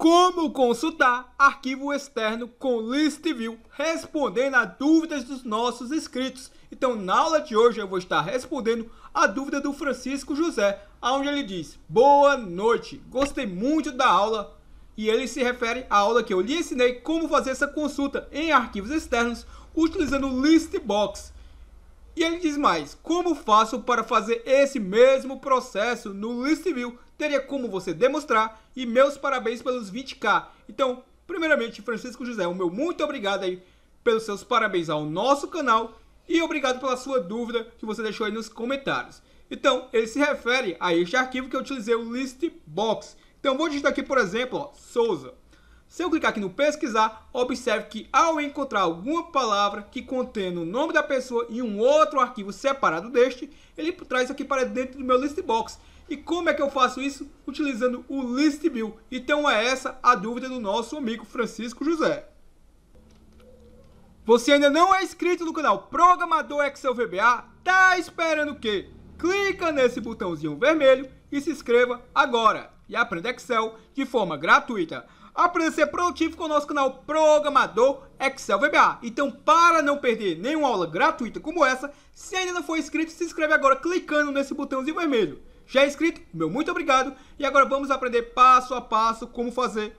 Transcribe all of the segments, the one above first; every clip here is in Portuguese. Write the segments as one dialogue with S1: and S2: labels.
S1: Como consultar arquivo externo com ListView respondendo a dúvidas dos nossos inscritos. Então na aula de hoje eu vou estar respondendo a dúvida do Francisco José, onde ele diz Boa noite, gostei muito da aula e ele se refere à aula que eu lhe ensinei como fazer essa consulta em arquivos externos utilizando o ListBox. E ele diz mais: como faço para fazer esse mesmo processo no Listview? Teria como você demonstrar e meus parabéns pelos 20k. Então, primeiramente, Francisco José, o meu muito obrigado aí pelos seus parabéns ao nosso canal e obrigado pela sua dúvida que você deixou aí nos comentários. Então, ele se refere a este arquivo que eu utilizei, o listbox. Então, vou digitar aqui, por exemplo, ó, Souza. Se eu clicar aqui no pesquisar, observe que ao encontrar alguma palavra que contém o nome da pessoa e um outro arquivo separado deste, ele traz aqui para dentro do meu listbox. E como é que eu faço isso? Utilizando o listbuild. Então é essa a dúvida do nosso amigo Francisco José. Você ainda não é inscrito no canal Programador Excel VBA? Tá esperando o quê? Clica nesse botãozinho vermelho e se inscreva agora e aprenda Excel de forma gratuita. Aprender a ser produtivo com o nosso canal Programador Excel VBA. Então, para não perder nenhuma aula gratuita como essa, se ainda não for inscrito, se inscreve agora clicando nesse botãozinho vermelho. Já é inscrito? Meu muito obrigado. E agora vamos aprender passo a passo como fazer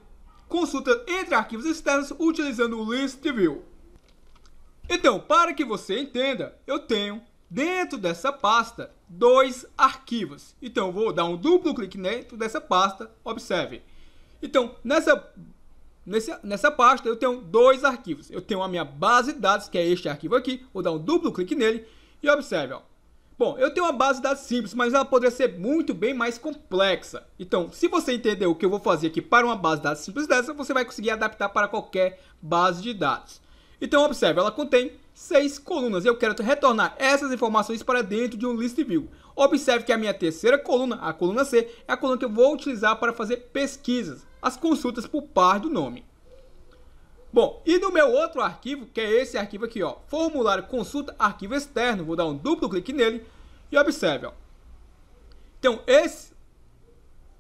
S1: consulta entre arquivos externos utilizando o List View. Então, para que você entenda, eu tenho dentro dessa pasta dois arquivos. Então, vou dar um duplo clique dentro dessa pasta, observe. Então, nessa, nessa, nessa pasta eu tenho dois arquivos. Eu tenho a minha base de dados, que é este arquivo aqui. Vou dar um duplo clique nele e observe. Ó. Bom, eu tenho uma base de dados simples, mas ela poderia ser muito bem mais complexa. Então, se você entender o que eu vou fazer aqui para uma base de dados simples dessa, você vai conseguir adaptar para qualquer base de dados. Então, observe, ela contém seis colunas. Eu quero retornar essas informações para dentro de um list view. Observe que a minha terceira coluna, a coluna C, é a coluna que eu vou utilizar para fazer pesquisas, as consultas por par do nome. Bom, e no meu outro arquivo, que é esse arquivo aqui, ó, formulário consulta arquivo externo, vou dar um duplo clique nele e observe, ó. Então, esse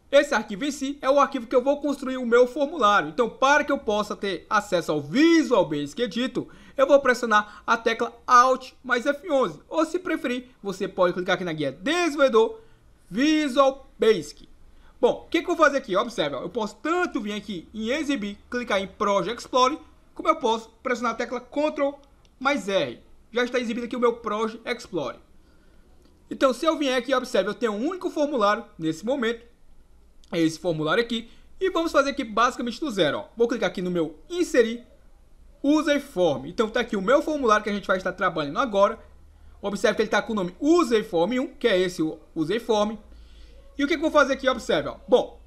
S1: esse arquivo em si é o arquivo que eu vou construir o meu formulário. Então, para que eu possa ter acesso ao Visual Basic Editor, eu vou pressionar a tecla Alt mais F11. Ou se preferir, você pode clicar aqui na guia Desenvolvedor Visual Basic. Bom, o que, que, eu vou fazer aqui? Observe, ó, eu posso tanto vir aqui em Exibir, clicar em Project Explore, como eu posso pressionar a tecla Ctrl mais R. Já está exibido aqui o meu Project Explore. Então, se eu vier aqui, observe, eu tenho um único formulário nesse momento, é esse formulário aqui, e vamos fazer aqui basicamente do zero. Ó. Vou clicar aqui no meu Inserir, User Form. Então está aqui o meu formulário que a gente vai estar trabalhando agora. Observe que ele está com o nome User Form 1, que é esse o User Form. E o que, que eu vou fazer aqui? Observe. Ó. Bom,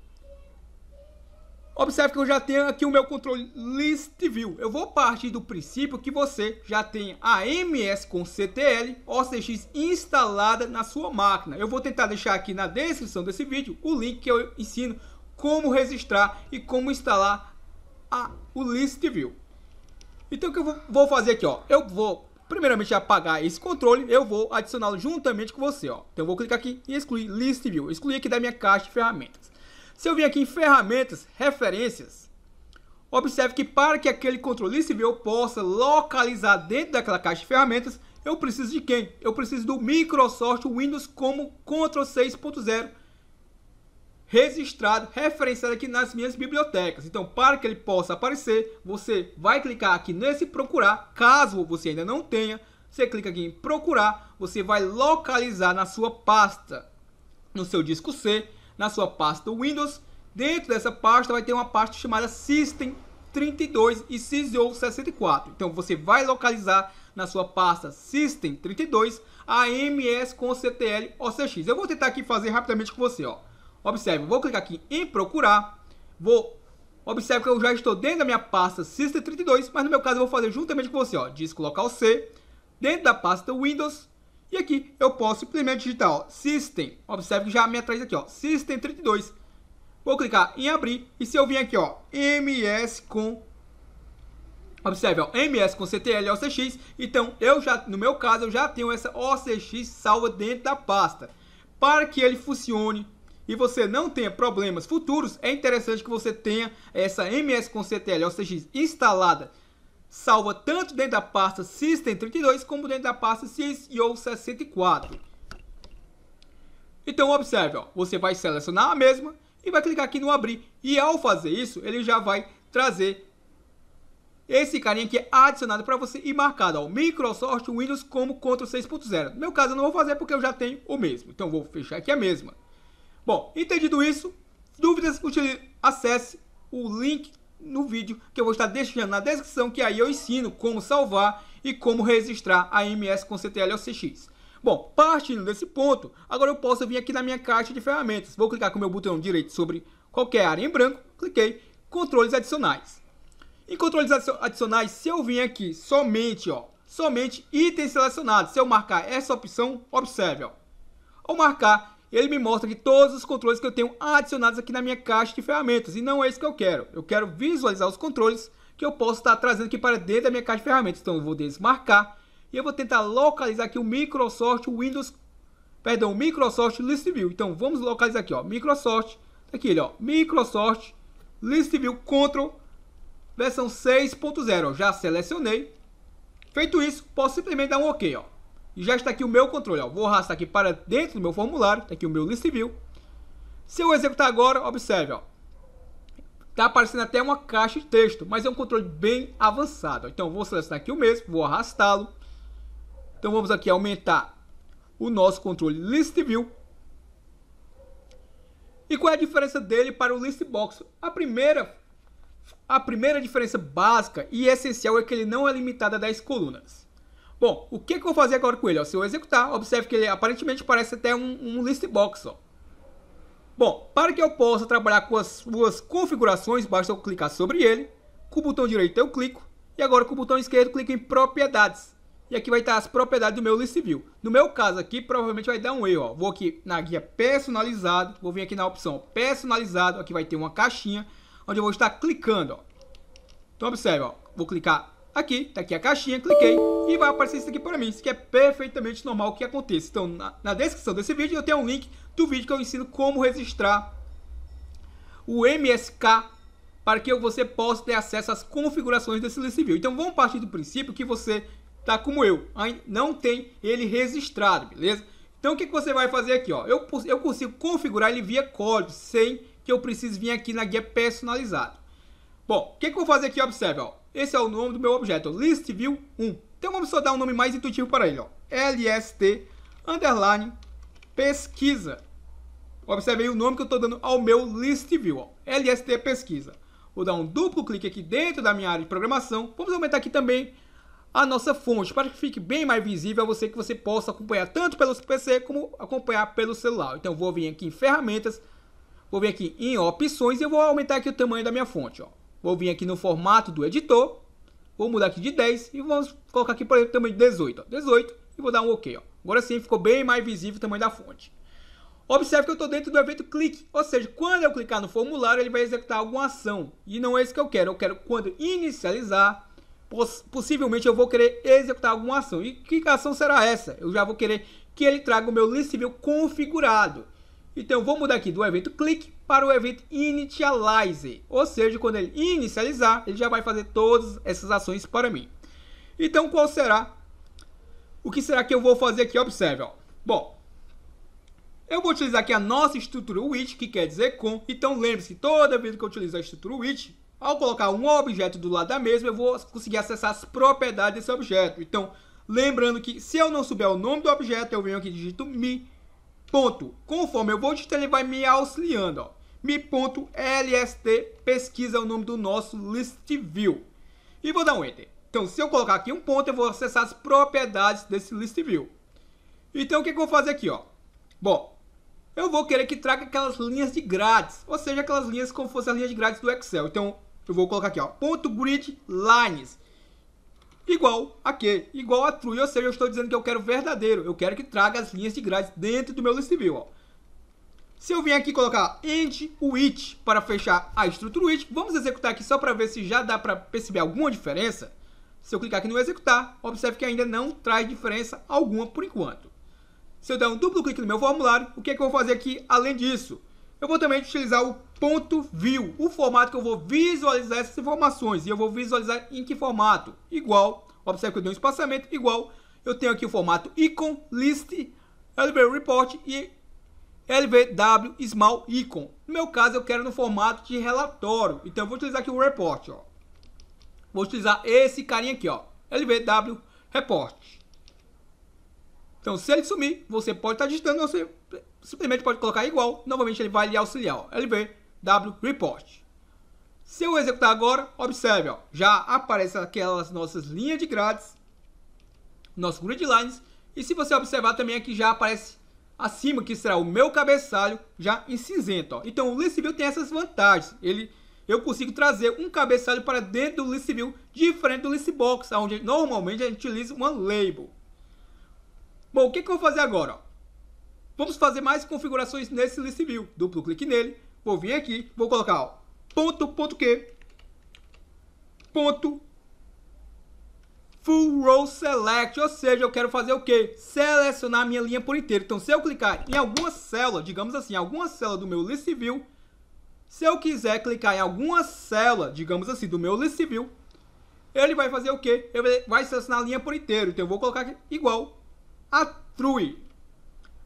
S1: observe que eu já tenho aqui o meu controle List View. Eu vou partir do princípio que você já tem a MS com CTL OCX instalada na sua máquina. Eu vou tentar deixar aqui na descrição desse vídeo o link que eu ensino como registrar e como instalar a, o List View. Então o que eu vou fazer aqui, ó? Eu vou primeiramente apagar esse controle, eu vou adicioná-lo juntamente com você, ó. Então eu vou clicar aqui e excluir List View, excluir aqui da minha caixa de ferramentas. Se eu vir aqui em ferramentas, referências, observe que para que aquele controle List View possa localizar dentro daquela caixa de ferramentas, eu preciso de quem? Eu preciso do Microsoft Windows como Ctrl 6.0 registrado, referenciado aqui nas minhas bibliotecas. Então, para que ele possa aparecer, você vai clicar aqui nesse procurar, caso você ainda não tenha, você clica aqui em procurar, você vai localizar na sua pasta, no seu disco C, na sua pasta Windows. Dentro dessa pasta vai ter uma pasta chamada System 32 e CISO 64. Então, você vai localizar na sua pasta System 32 a MS com CTL OCX. Eu vou tentar aqui fazer rapidamente com você, ó. Observe, vou clicar aqui em procurar, vou... Observe que eu já estou dentro da minha pasta System32, mas no meu caso eu vou fazer juntamente com você, ó, disco local C, dentro da pasta Windows, e aqui eu posso simplesmente digitar, ó, System, observe que já me atrás aqui, ó, System32, vou clicar em abrir, e se eu vir aqui, ó, MS com Observe, ó, MS com CTL OCX, então eu já, no meu caso, eu já tenho essa OCX salva dentro da pasta. Para que ele funcione e você não tenha problemas futuros, é interessante que você tenha essa MS com CTL, ou seja, instalada salva tanto dentro da pasta System32 como dentro da pasta CSIO64. Então observe, ó, você vai selecionar a mesma e vai clicar aqui no abrir. E ao fazer isso, ele já vai trazer esse carinha aqui é adicionado para você e marcado, ao Microsoft Windows como Ctrl 6.0. No meu caso eu não vou fazer porque eu já tenho o mesmo. Então vou fechar aqui a mesma. Bom, entendido isso, dúvidas, acesse o link no vídeo que eu vou estar deixando na descrição, que aí eu ensino como salvar e como registrar a MS com CTL ou CX. Bom, partindo desse ponto, agora eu posso vir aqui na minha caixa de ferramentas. Vou clicar com o meu botão direito sobre qualquer área em branco, cliquei, controles adicionais. Em controles adicionais, se eu vir aqui somente, ó, somente itens selecionados, se eu marcar essa opção, observe, ó, ao marcar ele me mostra aqui todos os controles que eu tenho adicionados aqui na minha caixa de ferramentas. E não é isso que eu quero. Eu quero visualizar os controles que eu posso estar trazendo aqui para dentro da minha caixa de ferramentas. Então eu vou desmarcar e eu vou tentar localizar aqui o Microsoft Windows, perdão, Microsoft List View. Então vamos localizar aqui, ó, Microsoft, tá aqui ele, ó, Microsoft List View Control versão 6.0. Já selecionei. Feito isso, posso simplesmente dar um OK, ó. E já está aqui o meu controle. Ó. Vou arrastar aqui para dentro do meu formulário. Está aqui o meu list view. Se eu executar agora, observe. Está aparecendo até uma caixa de texto, mas é um controle bem avançado. Então, vou selecionar aqui o mesmo, vou arrastá-lo. Então, vamos aqui aumentar o nosso controle List View. E qual é a diferença dele para o List Box? A primeira, a primeira diferença básica e essencial é que ele não é limitado a 10 colunas. Bom, o que, que eu vou fazer agora com ele? Ó, se eu executar, observe que ele aparentemente parece até um, um list box. Ó. Bom, para que eu possa trabalhar com as suas configurações, basta eu clicar sobre ele. Com o botão direito eu clico. E agora com o botão esquerdo clico em propriedades. E aqui vai estar as propriedades do meu list view. No meu caso aqui, provavelmente vai dar um erro. Ó. Vou aqui na guia personalizado. Vou vir aqui na opção personalizado. Aqui vai ter uma caixinha onde eu vou estar clicando. Ó. Então observe, ó. vou clicar Aqui, tá aqui a caixinha, cliquei e vai aparecer isso aqui para mim, isso que é perfeitamente normal que aconteça. Então, na, na descrição desse vídeo eu tenho um link do vídeo que eu ensino como registrar o MSK para que você possa ter acesso às configurações desse Civil Então vamos partir do princípio que você tá como eu, não tem ele registrado, beleza? Então o que, que você vai fazer aqui? Ó? Eu, eu consigo configurar ele via código, sem que eu precise vir aqui na guia personalizado. Bom, o que, que eu vou fazer aqui? Observe, ó. Esse é o nome do meu objeto, listview 1. Então vamos só dar um nome mais intuitivo para ele, ó. LST underline pesquisa. Observe aí o nome que eu estou dando ao meu listview, ó. LST pesquisa. Vou dar um duplo clique aqui dentro da minha área de programação. Vamos aumentar aqui também a nossa fonte, para que fique bem mais visível a você, que você possa acompanhar tanto pelo PC como acompanhar pelo celular. Então, vou vir aqui em ferramentas, vou vir aqui em opções e eu vou aumentar aqui o tamanho da minha fonte. Ó. Vou vir aqui no formato do editor. Vou mudar aqui de 10 e vamos colocar aqui, por exemplo, tamanho de 18. Ó, 18 e vou dar um OK. Ó. Agora sim ficou bem mais visível o tamanho da fonte. Observe que eu estou dentro do evento clique, ou seja, quando eu clicar no formulário, ele vai executar alguma ação. E não é isso que eu quero, eu quero quando inicializar, poss possivelmente eu vou querer executar alguma ação. E que ação será essa? Eu já vou querer que ele traga o meu list view configurado. Então vou mudar aqui do evento click para o evento initialize, ou seja, quando ele inicializar, ele já vai fazer todas essas ações para mim. Então qual será? O que será que eu vou fazer aqui? Observe, ó. Bom, eu vou utilizar aqui a nossa estrutura widget, que quer dizer com. Então lembre-se, toda vez que eu utilizar a estrutura widget, ao colocar um objeto do lado da mesma, eu vou conseguir acessar as propriedades desse objeto. Então, lembrando que se eu não souber o nome do objeto, eu venho aqui e digito me ponto, conforme eu vou digitando, ele vai me auxiliando, ó. lst pesquisa o nome do nosso list view. E vou dar um enter. Então, se eu colocar aqui um ponto, eu vou acessar as propriedades desse list view. Então, o que, que eu vou fazer aqui, ó? Bom, eu vou querer que traga aquelas linhas de grades, ou seja, aquelas linhas como fossem as linhas de grades do Excel. Então, eu vou colocar aqui, ó, ponto grid lines igual a quê? Igual a true, ou seja, eu estou dizendo que eu quero verdadeiro, eu quero que traga as linhas de grades dentro do meu list view, ó. Se eu vim aqui colocar end which para fechar a estrutura which, vamos executar aqui só para ver se já dá para perceber alguma diferença. Se eu clicar aqui no executar, observe que ainda não traz diferença alguma por enquanto. Se eu der um duplo clique no meu formulário, o que é que eu vou fazer aqui além disso? Eu vou também utilizar o ponto view, o formato que eu vou visualizar essas informações. E eu vou visualizar em que formato? Igual, observe que eu dei um espaçamento, igual. Eu tenho aqui o formato icon, list, LV report e LVW small icon. No meu caso, eu quero no formato de relatório. Então, eu vou utilizar aqui o report, ó. Vou utilizar esse carinha aqui, ó. LVW report. Então, se ele sumir, você pode estar digitando, você simplesmente pode colocar igual. Novamente, ele vai lhe auxiliar, ó. LV W Report. Se eu executar agora, observe, ó, já aparecem aquelas nossas linhas de grades, nossos gridlines, e se você observar também aqui já aparece acima, que será o meu cabeçalho, já em cinzento. Ó. Então o List View tem essas vantagens, ele, eu consigo trazer um cabeçalho para dentro do List View, diferente do List Box, onde normalmente a gente utiliza uma label. Bom, o que, que eu vou fazer agora? Ó? Vamos fazer mais configurações nesse List View, duplo clique nele, Vou vir aqui, vou colocar ó, ponto, ponto que ponto, Full Row Select, ou seja, eu quero fazer o quê? Selecionar minha linha por inteiro. Então, se eu clicar em alguma célula, digamos assim, alguma célula do meu List View, se eu quiser clicar em alguma célula, digamos assim, do meu List View, ele vai fazer o quê? Ele vai selecionar a linha por inteiro. Então, eu vou colocar aqui, igual a true.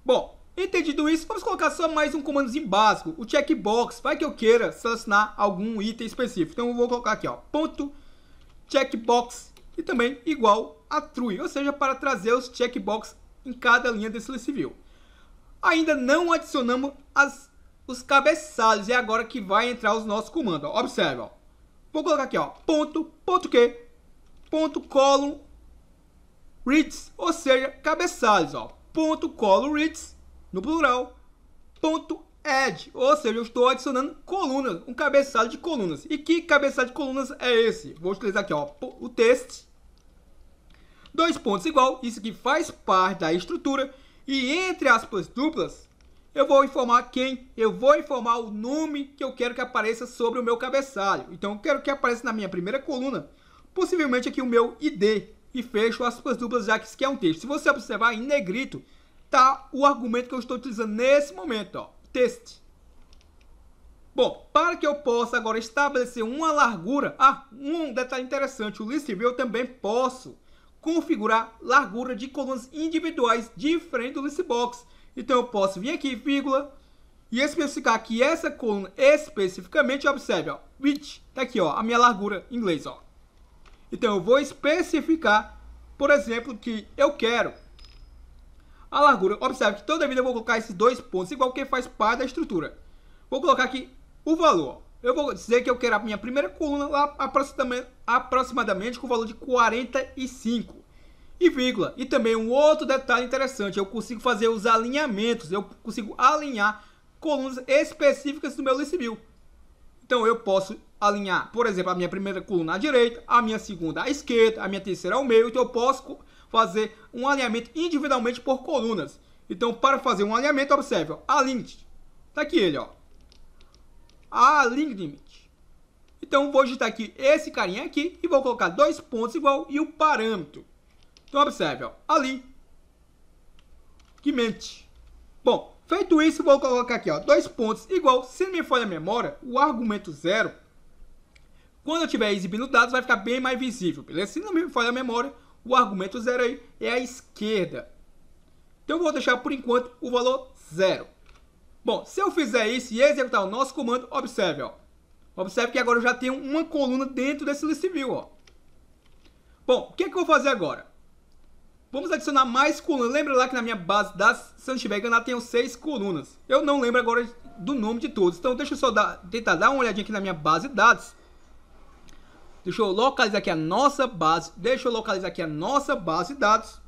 S1: Bom, Entendido isso, vamos colocar só mais um comandozinho básico, o checkbox, vai que eu queira selecionar algum item específico. Então eu vou colocar aqui, ó, ponto checkbox e também igual a true, ou seja, para trazer os checkbox em cada linha desse civil. Ainda não adicionamos as, os cabeçalhos, é agora que vai entrar os nossos comandos. Ó. Observe, ó. vou colocar aqui, ó, ponto, ponto que, ponto column, reads, ou seja, cabeçalhos, ó, ponto column reads, no plural, ponto add, ou seja, eu estou adicionando colunas, um cabeçalho de colunas. E que cabeçalho de colunas é esse? Vou utilizar aqui, ó, o text, dois pontos igual, isso aqui faz parte da estrutura, e entre aspas duplas, eu vou informar quem, eu vou informar o nome que eu quero que apareça sobre o meu cabeçalho. Então, eu quero que apareça na minha primeira coluna, possivelmente aqui o meu ID, e fecho aspas duplas, já que isso aqui é um texto. Se você observar em negrito, tá o argumento que eu estou utilizando nesse momento, ó, teste. Bom, para que eu possa agora estabelecer uma largura... Ah, um detalhe interessante, o list view eu também posso configurar largura de colunas individuais diferente do list box. Então eu posso vir aqui, vírgula, e especificar que essa coluna especificamente, observe, ó, width, tá aqui, ó, a minha largura em inglês, ó. Então eu vou especificar, por exemplo, que eu quero a largura. Observe que toda vida eu vou colocar esses dois pontos igual que faz parte da estrutura. Vou colocar aqui o valor. Eu vou dizer que eu quero a minha primeira coluna lá aproximadamente, aproximadamente com o valor de 45 e vírgula. E também um outro detalhe interessante, eu consigo fazer os alinhamentos, eu consigo alinhar colunas específicas do meu list view. Então eu posso alinhar, por exemplo, a minha primeira coluna à direita, a minha segunda à esquerda, a minha terceira ao meio, então eu posso fazer um alinhamento individualmente por colunas. Então, para fazer um alinhamento, observe, ó, a limit. Tá aqui ele, ó. A limit. Então, vou digitar aqui esse carinha aqui e vou colocar dois pontos igual e o parâmetro. Então, observe, ó, ali. Que mente. Bom, feito isso, vou colocar aqui, ó, dois pontos igual, se não me falha a memória, o argumento zero, quando eu estiver exibindo dados, vai ficar bem mais visível, beleza? Se não me falha a memória, o argumento zero aí é a esquerda. Então vou deixar por enquanto o valor zero. Bom, se eu fizer isso e executar o nosso comando, observe, ó. Observe que agora eu já tenho uma coluna dentro desse list view, ó. Bom, o que, é que eu vou fazer agora? Vamos adicionar mais colunas. Lembra lá que na minha base das, se eu não tenho seis colunas. Eu não lembro agora do nome de todos. Então deixa eu só dar, tentar dar uma olhadinha aqui na minha base de dados. Deixa eu localizar aqui a nossa base. Deixa eu localizar aqui a nossa base de dados.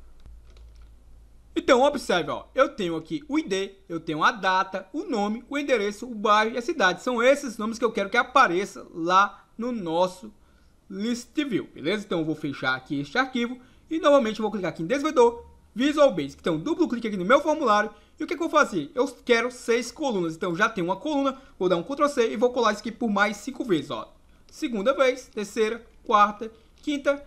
S1: Então, observe, ó, eu tenho aqui o ID, eu tenho a data, o nome, o endereço, o bairro e a cidade. São esses nomes que eu quero que apareça lá no nosso list view, beleza? Então, eu vou fechar aqui este arquivo e, novamente, eu vou clicar aqui em desenvolvedor, Visual Basic. Então, duplo clique aqui no meu formulário e o que, é que eu vou fazer? Eu quero seis colunas, então já tem uma coluna, vou dar um ctrl c e vou colar isso aqui por mais cinco vezes, ó segunda vez, terceira, quarta, quinta,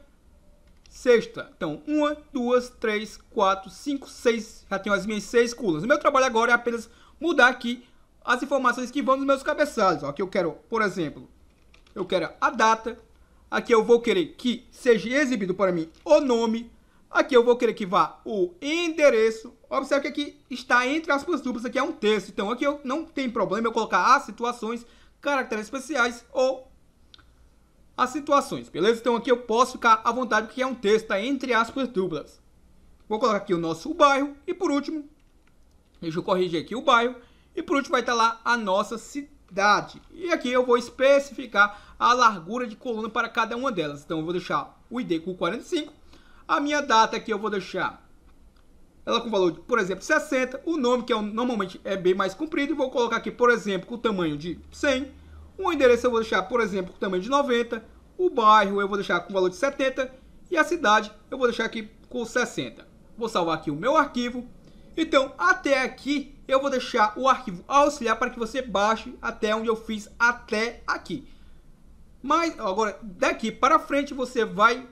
S1: sexta. Então, uma, duas, três, quatro, cinco, seis. Já tenho as minhas seis culas. O meu trabalho agora é apenas mudar aqui as informações que vão nos meus cabeçalhos. Aqui eu quero, por exemplo, eu quero a data. Aqui eu vou querer que seja exibido para mim o nome. Aqui eu vou querer que vá o endereço. Observe que aqui está entre aspas duplas, aqui é um texto. Então aqui eu não tem problema eu colocar as situações, caracteres especiais ou as situações, beleza? Então aqui eu posso ficar à vontade porque é um texto tá, entre aspas duplas. Vou colocar aqui o nosso bairro e por último, deixa eu corrigir aqui o bairro e por último vai estar tá lá a nossa cidade. E aqui eu vou especificar a largura de coluna para cada uma delas. Então eu vou deixar o ID com 45, a minha data aqui eu vou deixar ela com valor de, por exemplo, 60, o nome que é, normalmente é bem mais comprido, vou colocar aqui, por exemplo, com o tamanho de 100, o endereço eu vou deixar, por exemplo, com tamanho de 90, o bairro eu vou deixar com valor de 70 e a cidade eu vou deixar aqui com 60. Vou salvar aqui o meu arquivo. Então, até aqui eu vou deixar o arquivo auxiliar para que você baixe até onde eu fiz até aqui. Mas agora, daqui para frente, você vai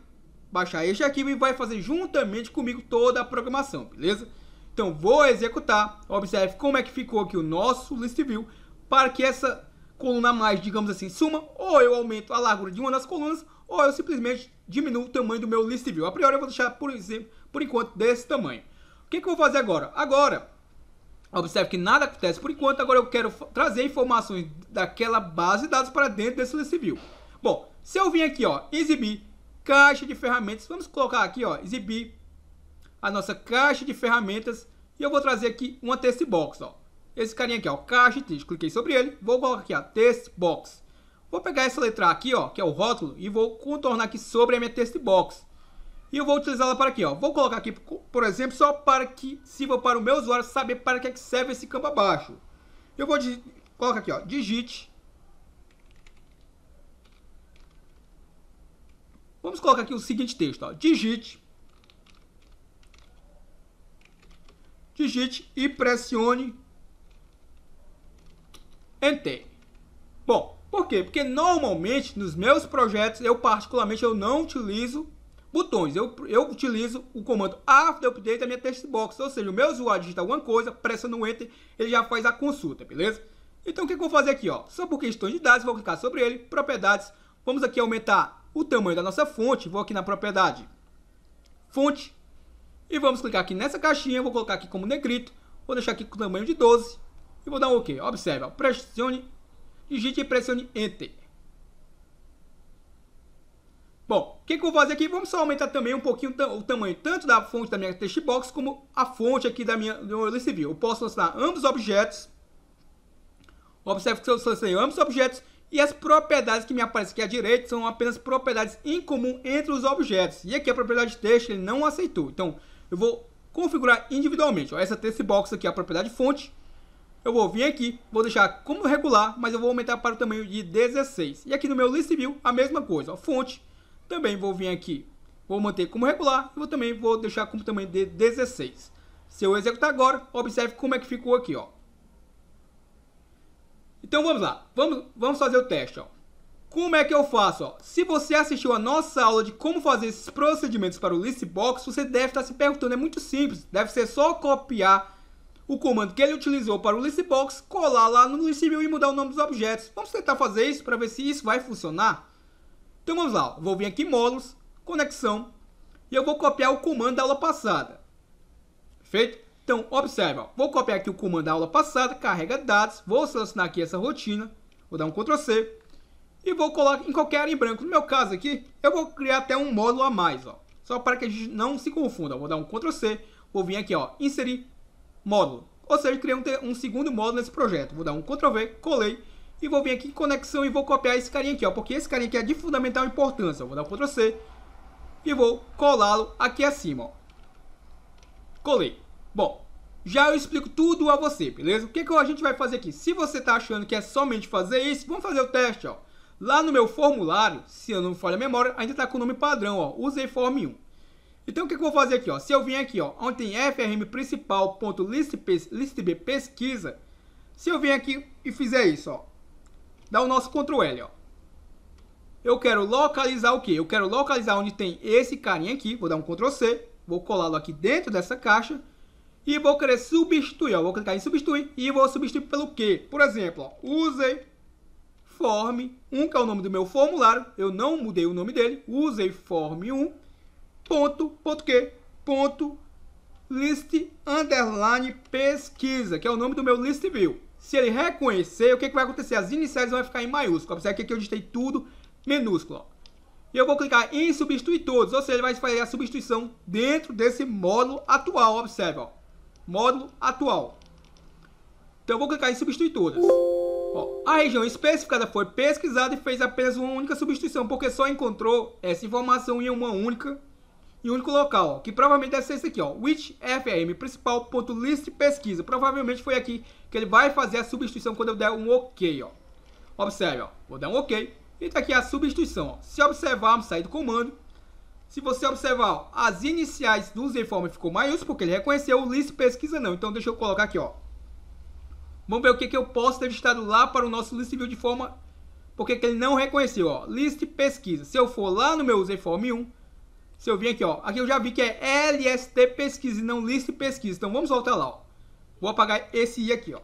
S1: baixar este arquivo e vai fazer juntamente comigo toda a programação, beleza? Então, vou executar. Observe como é que ficou aqui o nosso list view para que essa coluna a mais, digamos assim, suma, ou eu aumento a largura de uma das colunas, ou eu simplesmente diminuo o tamanho do meu list view. A priori eu vou deixar, por exemplo, por enquanto, desse tamanho. O que, que eu vou fazer agora? Agora, observe que nada acontece por enquanto, agora eu quero trazer informações daquela base de dados para dentro desse list view. Bom, se eu vim aqui, ó, exibir caixa de ferramentas, vamos colocar aqui, ó, exibir a nossa caixa de ferramentas e eu vou trazer aqui uma text box, ó esse carinha aqui, ó, caixa de texto. Cliquei sobre ele, vou colocar aqui, ó, text box. Vou pegar essa letra aqui, ó, que é o rótulo, e vou contornar aqui sobre a minha text box. E eu vou utilizá-la para aqui, ó. Vou colocar aqui, por exemplo, só para que sirva para o meu usuário saber para que, é que serve esse campo abaixo. Eu vou colocar aqui, ó, digite. Vamos colocar aqui o seguinte texto, ó, digite. Digite e pressione Enter. Bom, por quê? Porque normalmente nos meus projetos, eu particularmente eu não utilizo botões. Eu, eu utilizo o comando after update da minha textbox. Ou seja, o meu usuário digita alguma coisa, pressa no enter, ele já faz a consulta, beleza? Então o que, que eu vou fazer aqui? Ó? Só por questões de dados, vou clicar sobre ele, propriedades. Vamos aqui aumentar o tamanho da nossa fonte. Vou aqui na propriedade fonte. E vamos clicar aqui nessa caixinha, vou colocar aqui como negrito. Vou deixar aqui com o tamanho de 12 e vou dar um OK. Observe, ó, pressione, digite e pressione Enter. Bom, o que, que, eu vou fazer aqui? Vamos só aumentar também um pouquinho o tamanho tanto da fonte da minha textbox como a fonte aqui da minha do List Eu posso selecionar ambos os objetos. Observe que eu selecionei ambos os objetos e as propriedades que me aparecem aqui à direita são apenas propriedades em comum entre os objetos. E aqui a propriedade texto ele não aceitou. Então, eu vou configurar individualmente. Ó, essa textbox aqui é a propriedade fonte eu vou vir aqui, vou deixar como regular, mas eu vou aumentar para o tamanho de 16. E aqui no meu list view, a mesma coisa, ó, fonte. Também vou vir aqui, vou manter como regular, e vou também vou deixar como tamanho de 16. Se eu executar agora, observe como é que ficou aqui, ó. Então vamos lá, vamos, vamos fazer o teste, ó. Como é que eu faço? Ó? Se você assistiu a nossa aula de como fazer esses procedimentos para o Listbox, você deve estar se perguntando, é muito simples, deve ser só copiar o comando que ele utilizou para o listbox, colar lá no listview e mudar o nome dos objetos. Vamos tentar fazer isso para ver se isso vai funcionar. Então vamos lá, vou vir aqui em módulos, conexão, e eu vou copiar o comando da aula passada. Feito? Então, observa, vou copiar aqui o comando da aula passada, carrega dados, vou selecionar aqui essa rotina, vou dar um Ctrl C, e vou colar em qualquer área em branco. No meu caso aqui, eu vou criar até um módulo a mais, ó. Só para que a gente não se confunda, vou dar um Ctrl C, vou vir aqui, ó, inserir módulo. Ou seja, criei um, um, segundo módulo nesse projeto. Vou dar um Ctrl V, colei e vou vir aqui em conexão e vou copiar esse carinha aqui, ó, porque esse carinha aqui é de fundamental importância. Vou dar um Ctrl C e vou colá-lo aqui acima, ó. Colei. Bom, já eu explico tudo a você, beleza? O que, que a gente vai fazer aqui? Se você está achando que é somente fazer isso, vamos fazer o teste, ó. Lá no meu formulário, se eu não me falho a memória, ainda está com o nome padrão, ó, usei form 1. Então, o que, que eu vou fazer aqui? Ó? Se eu vim aqui, ó, onde tem frm principal.listb pesquisa, se eu vim aqui e fizer isso, ó, dá o nosso Ctrl L, ó. Eu quero localizar o quê? Eu quero localizar onde tem esse carinha aqui, vou dar um Ctrl C, vou colá-lo aqui dentro dessa caixa e vou querer substituir, ó, vou clicar em substituir e vou substituir pelo quê? Por exemplo, ó, usei form 1, que é o nome do meu formulário, eu não mudei o nome dele, usei form 1 ponto, ponto quê? Ponto list underline pesquisa, que é o nome do meu list view. Se ele reconhecer, o que, que vai acontecer? As iniciais vão ficar em maiúsculo. Observe que aqui eu digitei tudo minúsculo. E eu vou clicar em substituir todos, ou seja, ele vai fazer a substituição dentro desse módulo atual. Observe, ó. módulo atual. Então eu vou clicar em substituir todas. Ó, a região especificada foi pesquisada e fez apenas uma única substituição, porque só encontrou essa informação em uma única e único local, ó, que provavelmente deve ser esse aqui, ó, which.fm, principal.list pesquisa. Provavelmente foi aqui que ele vai fazer a substituição quando eu der um OK, ó. Observe, ó, vou dar um OK e tá aqui a substituição, ó. Se observarmos, sair do comando, se você observar, ó, as iniciais do Zenform ficou maiúsculo, porque ele reconheceu o list pesquisa não. Então deixa eu colocar aqui, ó. Vamos ver o que, que eu posso ter listado lá para o nosso list view de forma... Porque que ele não reconheceu, ó. List pesquisa. Se eu for lá no meu Zenform 1 se eu vim aqui, ó, aqui eu já vi que é LST pesquisa e não list pesquisa. Então vamos voltar lá, ó. Vou apagar esse i aqui, ó.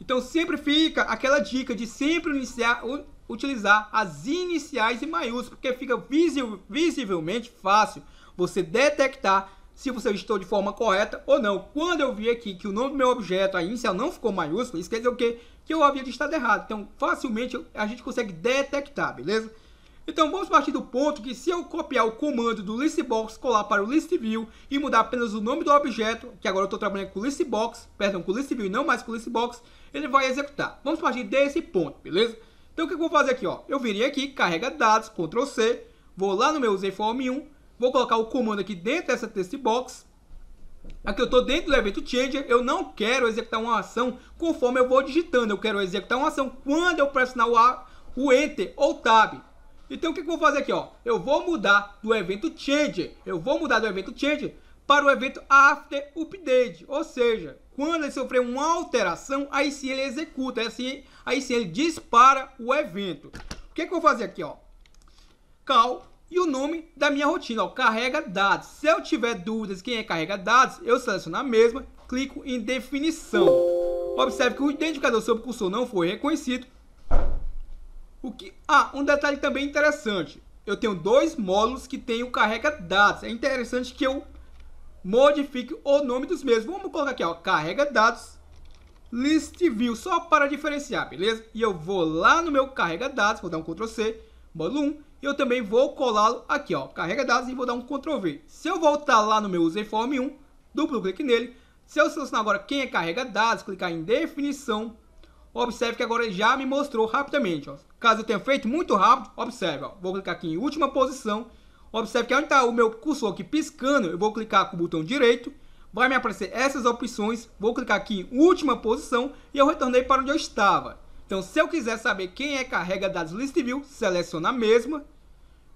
S1: Então sempre fica aquela dica de sempre iniciar, utilizar as iniciais e maiúsculas, porque fica visível, visivelmente fácil você detectar se você editou de forma correta ou não. Quando eu vi aqui que o nome do meu objeto, a inicial, não ficou maiúscula isso quer dizer o quê? Que eu havia digitado errado. Então, facilmente a gente consegue detectar, beleza? Então vamos partir do ponto que se eu copiar o comando do listbox, colar para o listview e mudar apenas o nome do objeto, que agora eu estou trabalhando com listbox, perdão, com listview e não mais com listbox, ele vai executar. Vamos partir desse ponto, beleza? Então o que eu vou fazer aqui, ó? Eu virei aqui, carrega dados, Ctrl C, vou lá no meu userform 1, vou colocar o comando aqui dentro dessa TextBox. Aqui eu estou dentro do evento changer, eu não quero executar uma ação conforme eu vou digitando, eu quero executar uma ação quando eu pressionar o, A, o Enter ou Tab. Então o que, que eu vou fazer aqui? Ó? Eu vou mudar do evento change, eu vou mudar do evento change para o evento after update, ou seja, quando ele sofrer uma alteração, aí sim ele executa, aí sim, aí sim ele dispara o evento. O que, que eu vou fazer aqui? Ó? Cal e o nome da minha rotina, ó, carrega dados. Se eu tiver dúvidas quem é carrega dados, eu seleciono a mesma, clico em definição. Observe que o identificador sob cursor não foi reconhecido, o que... Ah, um detalhe também interessante. Eu tenho dois módulos que tem o carrega dados. É interessante que eu modifique o nome dos mesmos. Vamos colocar aqui, ó, carrega dados, list view, só para diferenciar, beleza? E eu vou lá no meu carrega dados, vou dar um Ctrl C, módulo 1, e eu também vou colá-lo aqui, ó, carrega dados e vou dar um Ctrl V. Se eu voltar lá no meu form 1, duplo clique nele, se eu selecionar agora quem é carrega dados, clicar em definição, Observe que agora já me mostrou rapidamente. Ó. Caso eu tenha feito muito rápido, observe. Ó. Vou clicar aqui em última posição. Observe que onde está o meu cursor aqui piscando, eu vou clicar com o botão direito. Vai me aparecer essas opções. Vou clicar aqui em última posição e eu retornei para onde eu estava. Então, se eu quiser saber quem é carrega dados ListView, seleciona a mesma.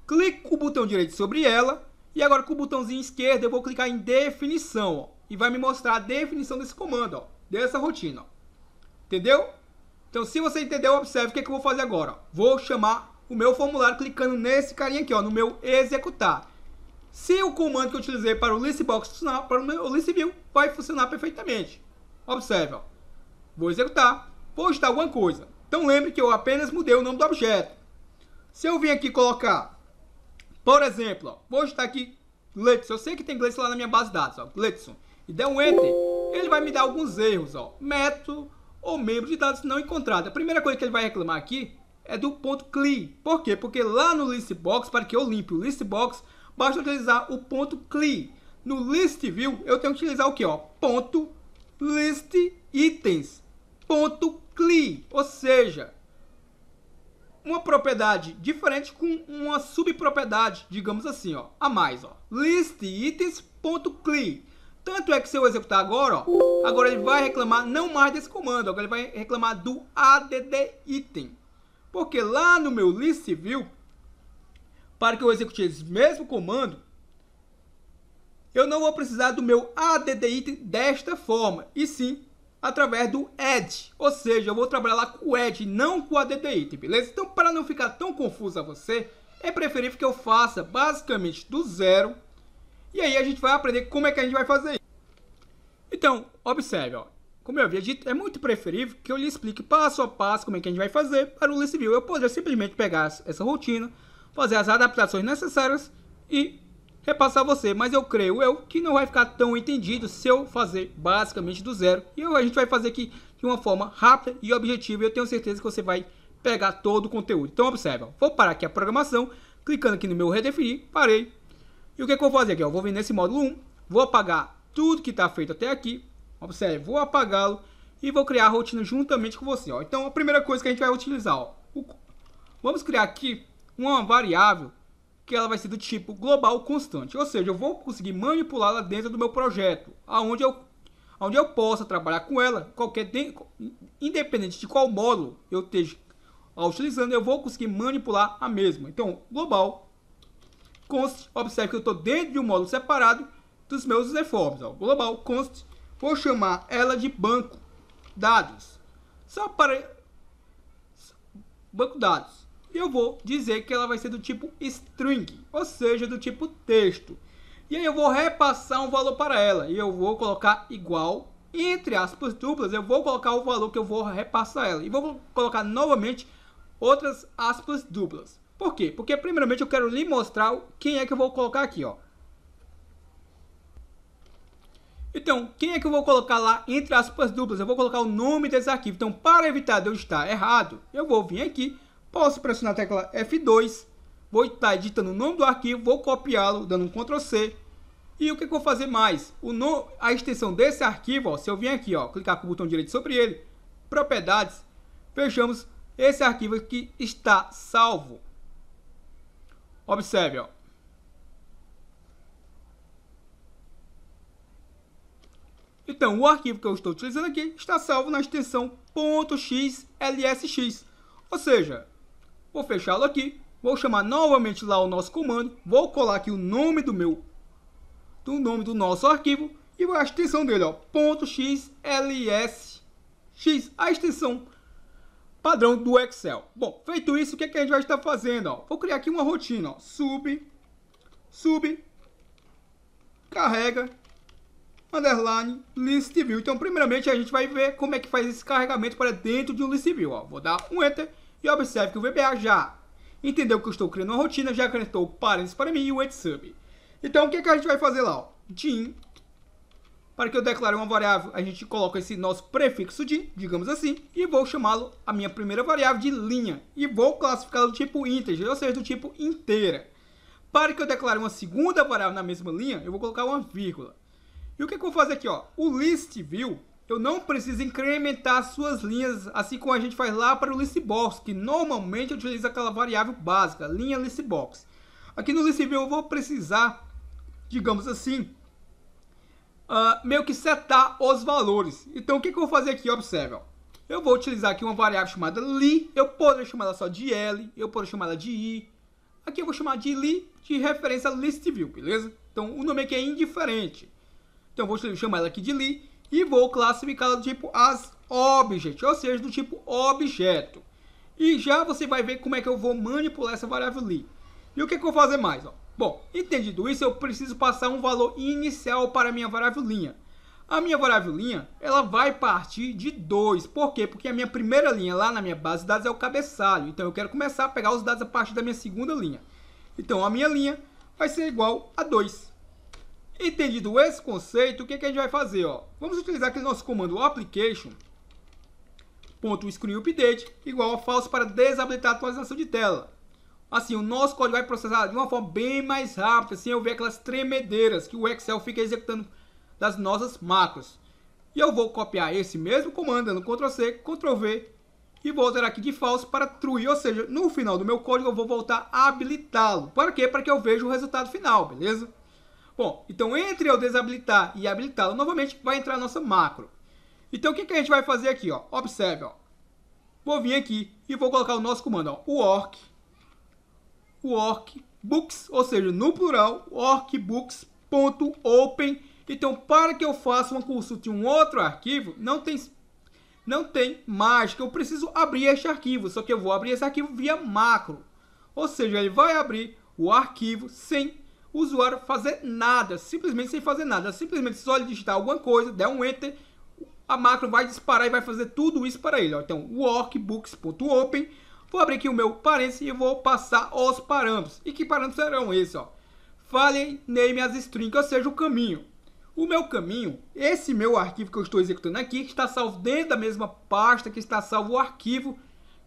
S1: Clico com o botão direito sobre ela. E agora com o botãozinho esquerdo eu vou clicar em definição. Ó, e vai me mostrar a definição desse comando, ó, dessa rotina. Ó. Entendeu? Então, se você entendeu, observe o que, é que eu vou fazer agora. Vou chamar o meu formulário clicando nesse carinha aqui, ó, no meu executar. Se o comando que eu utilizei para o listbox funcionar, para o meu listview, vai funcionar perfeitamente. Observe, ó. vou executar, Vou postar alguma coisa. Então lembre que eu apenas mudei o nome do objeto. Se eu vim aqui colocar, por exemplo, ó, vou estar aqui Gletson, eu sei que tem Gletson lá na minha base de dados, ó, Gletson, e der um Enter, ele vai me dar alguns erros, ó, método ou membro de dados não encontrado. A primeira coisa que ele vai reclamar aqui é do ponto CLI. Por quê? Porque lá no ListBox, para que eu limpe o ListBox, basta utilizar o ponto CLI. No ListView, eu tenho que utilizar o que? Ó, ponto list itens. Ponto CLI, ou seja, uma propriedade diferente com uma subpropriedade, digamos assim, ó, a mais, ó. List itens ponto CLI. Tanto é que se eu executar agora, ó, agora ele vai reclamar não mais desse comando, agora ele vai reclamar do add item. Porque lá no meu list civil, para que eu execute esse mesmo comando, eu não vou precisar do meu add item desta forma, e sim através do add, ou seja, eu vou trabalhar lá com o add, não com o add item, beleza? Então, para não ficar tão confuso a você, é preferível que eu faça basicamente do zero e aí a gente vai aprender como é que a gente vai fazer isso. Então, observe, ó. Como eu havia dito, é muito preferível que eu lhe explique passo a passo como é que a gente vai fazer para o list view. Eu poderia simplesmente pegar essa rotina, fazer as adaptações necessárias e repassar você, mas eu creio eu que não vai ficar tão entendido se eu fazer basicamente do zero. E a gente vai fazer aqui de uma forma rápida e objetiva, e eu tenho certeza que você vai pegar todo o conteúdo. Então observe. vou parar aqui a programação, clicando aqui no meu redefinir, parei, e o que, é que eu vou fazer aqui? Eu vou vir nesse módulo 1, vou apagar tudo que está feito até aqui. Observe, vou apagá-lo e vou criar a rotina juntamente com você. Ó. Então, a primeira coisa que a gente vai utilizar, ó, o... vamos criar aqui uma variável que ela vai ser do tipo global constante. Ou seja, eu vou conseguir manipulá-la dentro do meu projeto, aonde eu, aonde eu possa trabalhar com ela, qualquer de... independente de qual módulo eu esteja utilizando, eu vou conseguir manipular a mesma. Então, global const, observe que eu estou dentro de um módulo separado dos meus userforms. Ó. Global const, vou chamar ela de banco dados. Só para banco dados. E eu vou dizer que ela vai ser do tipo string, ou seja, do tipo texto. E aí eu vou repassar um valor para ela. E eu vou colocar igual, entre aspas duplas, eu vou colocar o valor que eu vou repassar ela. E vou colocar novamente outras aspas duplas. Por quê? Porque primeiramente eu quero lhe mostrar quem é que eu vou colocar aqui, ó. Então, quem é que eu vou colocar lá entre aspas duplas? Eu vou colocar o nome desse arquivo. Então, para evitar de eu estar errado, eu vou vir aqui, posso pressionar a tecla F2, vou estar editando o nome do arquivo, vou copiá-lo, dando um Ctrl C. E o que, que eu vou fazer mais? O no... A extensão desse arquivo, ó, se eu vir aqui, ó, clicar com o botão direito sobre ele, propriedades, fechamos esse arquivo que está salvo. Observe, ó. Então, o arquivo que eu estou utilizando aqui está salvo na extensão .xlsx. Ou seja, vou fechá-lo aqui, vou chamar novamente lá o nosso comando, vou colar aqui o nome do meu do nome do nosso arquivo e a extensão dele, ó, .xlsx. A extensão padrão do Excel. Bom, feito isso, o que, é que a gente vai estar fazendo? Ó? Vou criar aqui uma rotina, ó. sub, sub, carrega, underline, list view. Então, primeiramente, a gente vai ver como é que faz esse carregamento para dentro de um list view. Ó. Vou dar um enter e observe que o VBA já entendeu que eu estou criando uma rotina, já acrescentou parênteses para mim e o sub. Então, o que, é que a gente vai fazer lá? Ó? Para que eu declare uma variável, a gente coloca esse nosso prefixo de, digamos assim, e vou chamá-lo, a minha primeira variável, de linha. E vou classificá-lo do tipo integer, ou seja, do tipo inteira. Para que eu declare uma segunda variável na mesma linha, eu vou colocar uma vírgula. E o que, que eu vou fazer aqui? Ó? O listView, eu não preciso incrementar suas linhas, assim como a gente faz lá para o listBox, que normalmente utiliza aquela variável básica, linha listBox. Aqui no listView eu vou precisar, digamos assim, uh, meio que setar os valores. Então, o que, que eu vou fazer aqui? Observe, ó. Eu vou utilizar aqui uma variável chamada li, eu poderia chamar ela só de L, eu poderia chamar ela de I. Aqui eu vou chamar de li de referência list, view, beleza? Então, o nome aqui é indiferente. Então, eu vou chamar ela aqui de li e vou classificá-la do tipo as object, ou seja, do tipo objeto. E já você vai ver como é que eu vou manipular essa variável li. E o que, que eu vou fazer mais? Ó? Bom, entendido isso, eu preciso passar um valor inicial para a minha variável linha. A minha variável linha, ela vai partir de 2. Por quê? Porque a minha primeira linha lá na minha base de dados é o cabeçalho. Então, eu quero começar a pegar os dados a partir da minha segunda linha. Então, a minha linha vai ser igual a 2. Entendido esse conceito, o que, é que a gente vai fazer? Ó? Vamos utilizar aquele nosso comando application ponto screen update igual a falso para desabilitar a atualização de tela assim, o nosso código vai processar de uma forma bem mais rápida, sem ver aquelas tremedeiras que o Excel fica executando das nossas macros. E eu vou copiar esse mesmo comando, dando Ctrl+C, Ctrl+V e vou alterar aqui de falso para true, ou seja, no final do meu código eu vou voltar a habilitá-lo. Para quê? Para que eu veja o resultado final, beleza? Bom, então entre eu desabilitar e habilitá-lo novamente, vai entrar a nossa macro. Então o que, que a gente vai fazer aqui? Ó? Observe, ó. vou vir aqui e vou colocar o nosso comando, ó, o orc workbooks, ou seja, no plural, workbooks.open. Então, para que eu faça uma consulta em um outro arquivo, não tem não tem mágica. Eu preciso abrir este arquivo, só que eu vou abrir esse arquivo via macro. Ou seja, ele vai abrir o arquivo sem o usuário fazer nada, simplesmente sem fazer nada. Simplesmente só ele digitar alguma coisa, der um enter, a macro vai disparar e vai fazer tudo isso para ele. Então, workbooks.open Vou abrir aqui o meu parênteses e vou passar os parâmetros. E que parâmetros serão esses? Ó? File name as string, ou seja, o caminho. O meu caminho, esse meu arquivo que eu estou executando aqui, está salvo dentro da mesma pasta que está salvo o arquivo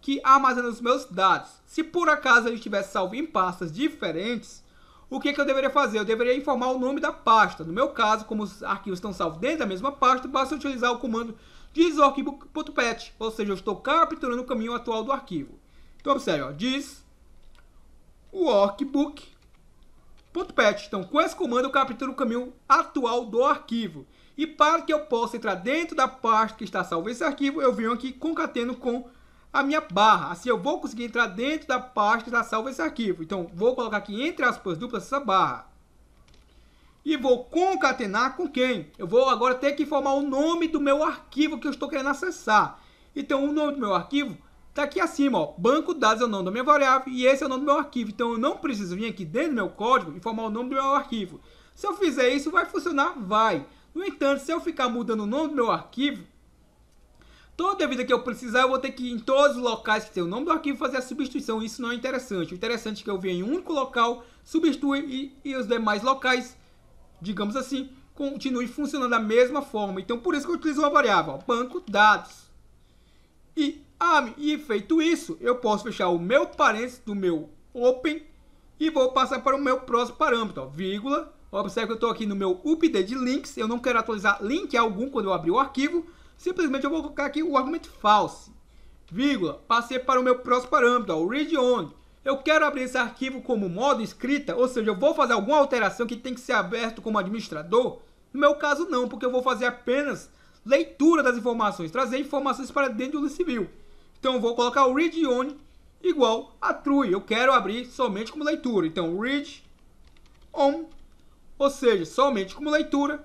S1: que armazena os meus dados. Se por acaso ele estiver salvo em pastas diferentes, o que, que eu deveria fazer? Eu deveria informar o nome da pasta. No meu caso, como os arquivos estão salvos dentro da mesma pasta, basta utilizar o comando disorg.pet, ou seja, eu estou capturando o caminho atual do arquivo. Então observe, ó, diz workbook.patch. Então com esse comando eu capturo o caminho atual do arquivo. E para que eu possa entrar dentro da pasta que está salvo esse arquivo, eu venho aqui concateno com a minha barra. Assim eu vou conseguir entrar dentro da pasta que está salvo esse arquivo. Então vou colocar aqui entre aspas duplas essa barra. E vou concatenar com quem? Eu vou agora ter que informar o nome do meu arquivo que eu estou querendo acessar. Então o nome do meu arquivo Tá aqui acima, ó, banco de dados é o nome da minha variável e esse é o nome do meu arquivo. Então eu não preciso vir aqui dentro do meu código e formar o nome do meu arquivo. Se eu fizer isso, vai funcionar? Vai. No entanto, se eu ficar mudando o nome do meu arquivo, toda vida que eu precisar, eu vou ter que ir em todos os locais que tem o nome do arquivo fazer a substituição. Isso não é interessante. O interessante é que eu venho em um único local, substitui e, e os demais locais, digamos assim, continue funcionando da mesma forma. Então, por isso que eu utilizo uma variável, ó, banco dados. E ah, e feito isso, eu posso fechar o meu parênteses do meu open e vou passar para o meu próximo parâmetro, ó, vírgula. Observe que eu estou aqui no meu update links, eu não quero atualizar link algum quando eu abrir o arquivo, simplesmente eu vou colocar aqui o argumento false, vírgula, passei para o meu próximo parâmetro, ó, o read only. Eu quero abrir esse arquivo como modo escrita, ou seja, eu vou fazer alguma alteração que tem que ser aberto como administrador? No meu caso não, porque eu vou fazer apenas leitura das informações, trazer informações para dentro do civil. Então vou colocar o read only igual a true. Eu quero abrir somente como leitura. Então read on, ou seja, somente como leitura,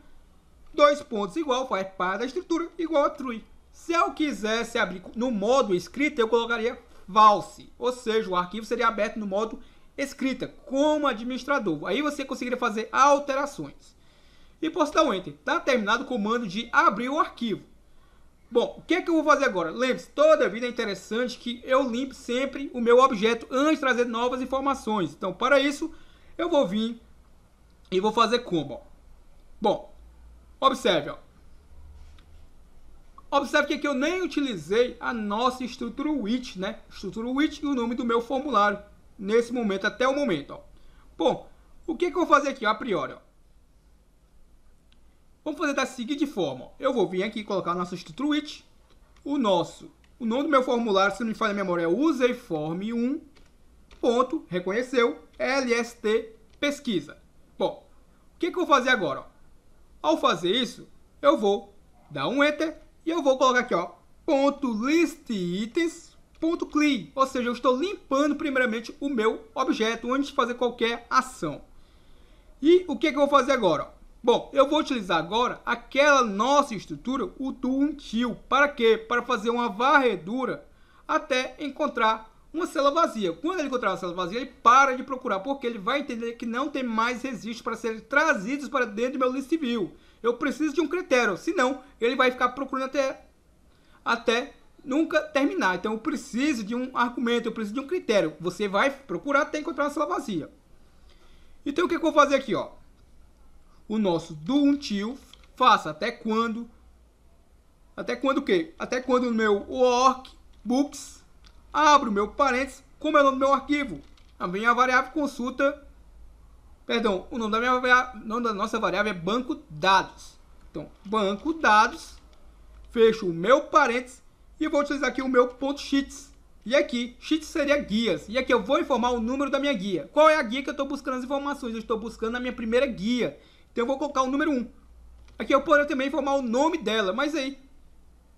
S1: dois pontos igual, faz parte da estrutura, igual a true. Se eu quisesse abrir no modo escrita, eu colocaria false, ou seja, o arquivo seria aberto no modo escrita, como administrador. Aí você conseguiria fazer alterações. E postar o Enter. Está terminado o comando de abrir o arquivo. Bom, o que é que eu vou fazer agora? Lembre-se, toda vida é interessante que eu limpe sempre o meu objeto antes de trazer novas informações. Então, para isso, eu vou vir e vou fazer como? Bom, observe. Ó. Observe que aqui eu nem utilizei a nossa estrutura which, né? Estrutura which e o nome do meu formulário nesse momento, até o momento. Ó. Bom, o que, é que eu vou fazer aqui a priori? Ó? Vamos fazer da seguinte forma. Eu vou vir aqui e colocar nosso instituto o nosso, o nome do meu formulário, se não me falha a memória, é useiform1, ponto, reconheceu, lst, pesquisa. Bom, o que, que eu vou fazer agora? Ao fazer isso, eu vou dar um enter e eu vou colocar aqui, ó, ponto list itens, ponto clean, ou seja, eu estou limpando primeiramente o meu objeto antes de fazer qualquer ação. E o que, que eu vou fazer agora? Bom, eu vou utilizar agora aquela nossa estrutura, o do until, Para quê? Para fazer uma varredura até encontrar uma célula vazia. Quando ele encontrar uma célula vazia, ele para de procurar, porque ele vai entender que não tem mais registros para serem trazidos para dentro do meu list view. Eu preciso de um critério, senão ele vai ficar procurando até, até nunca terminar. Então eu preciso de um argumento, eu preciso de um critério. Você vai procurar até encontrar uma célula vazia. Então o que, é que eu vou fazer aqui? Ó? o nosso do doentio, faça até quando, até quando o quê? Até quando o meu workbooks, abro meu parênteses, como é o nome do meu arquivo? A minha variável consulta, perdão, o nome da, minha, nome da nossa variável é banco dados. Então, banco dados, fecho o meu parênteses e vou utilizar aqui o meu ponto sheets. E aqui, sheets seria guias. E aqui eu vou informar o número da minha guia. Qual é a guia que eu estou buscando as informações? Eu estou buscando a minha primeira guia. Então eu vou colocar o número 1. Aqui eu é poderia também informar o nome dela, mas aí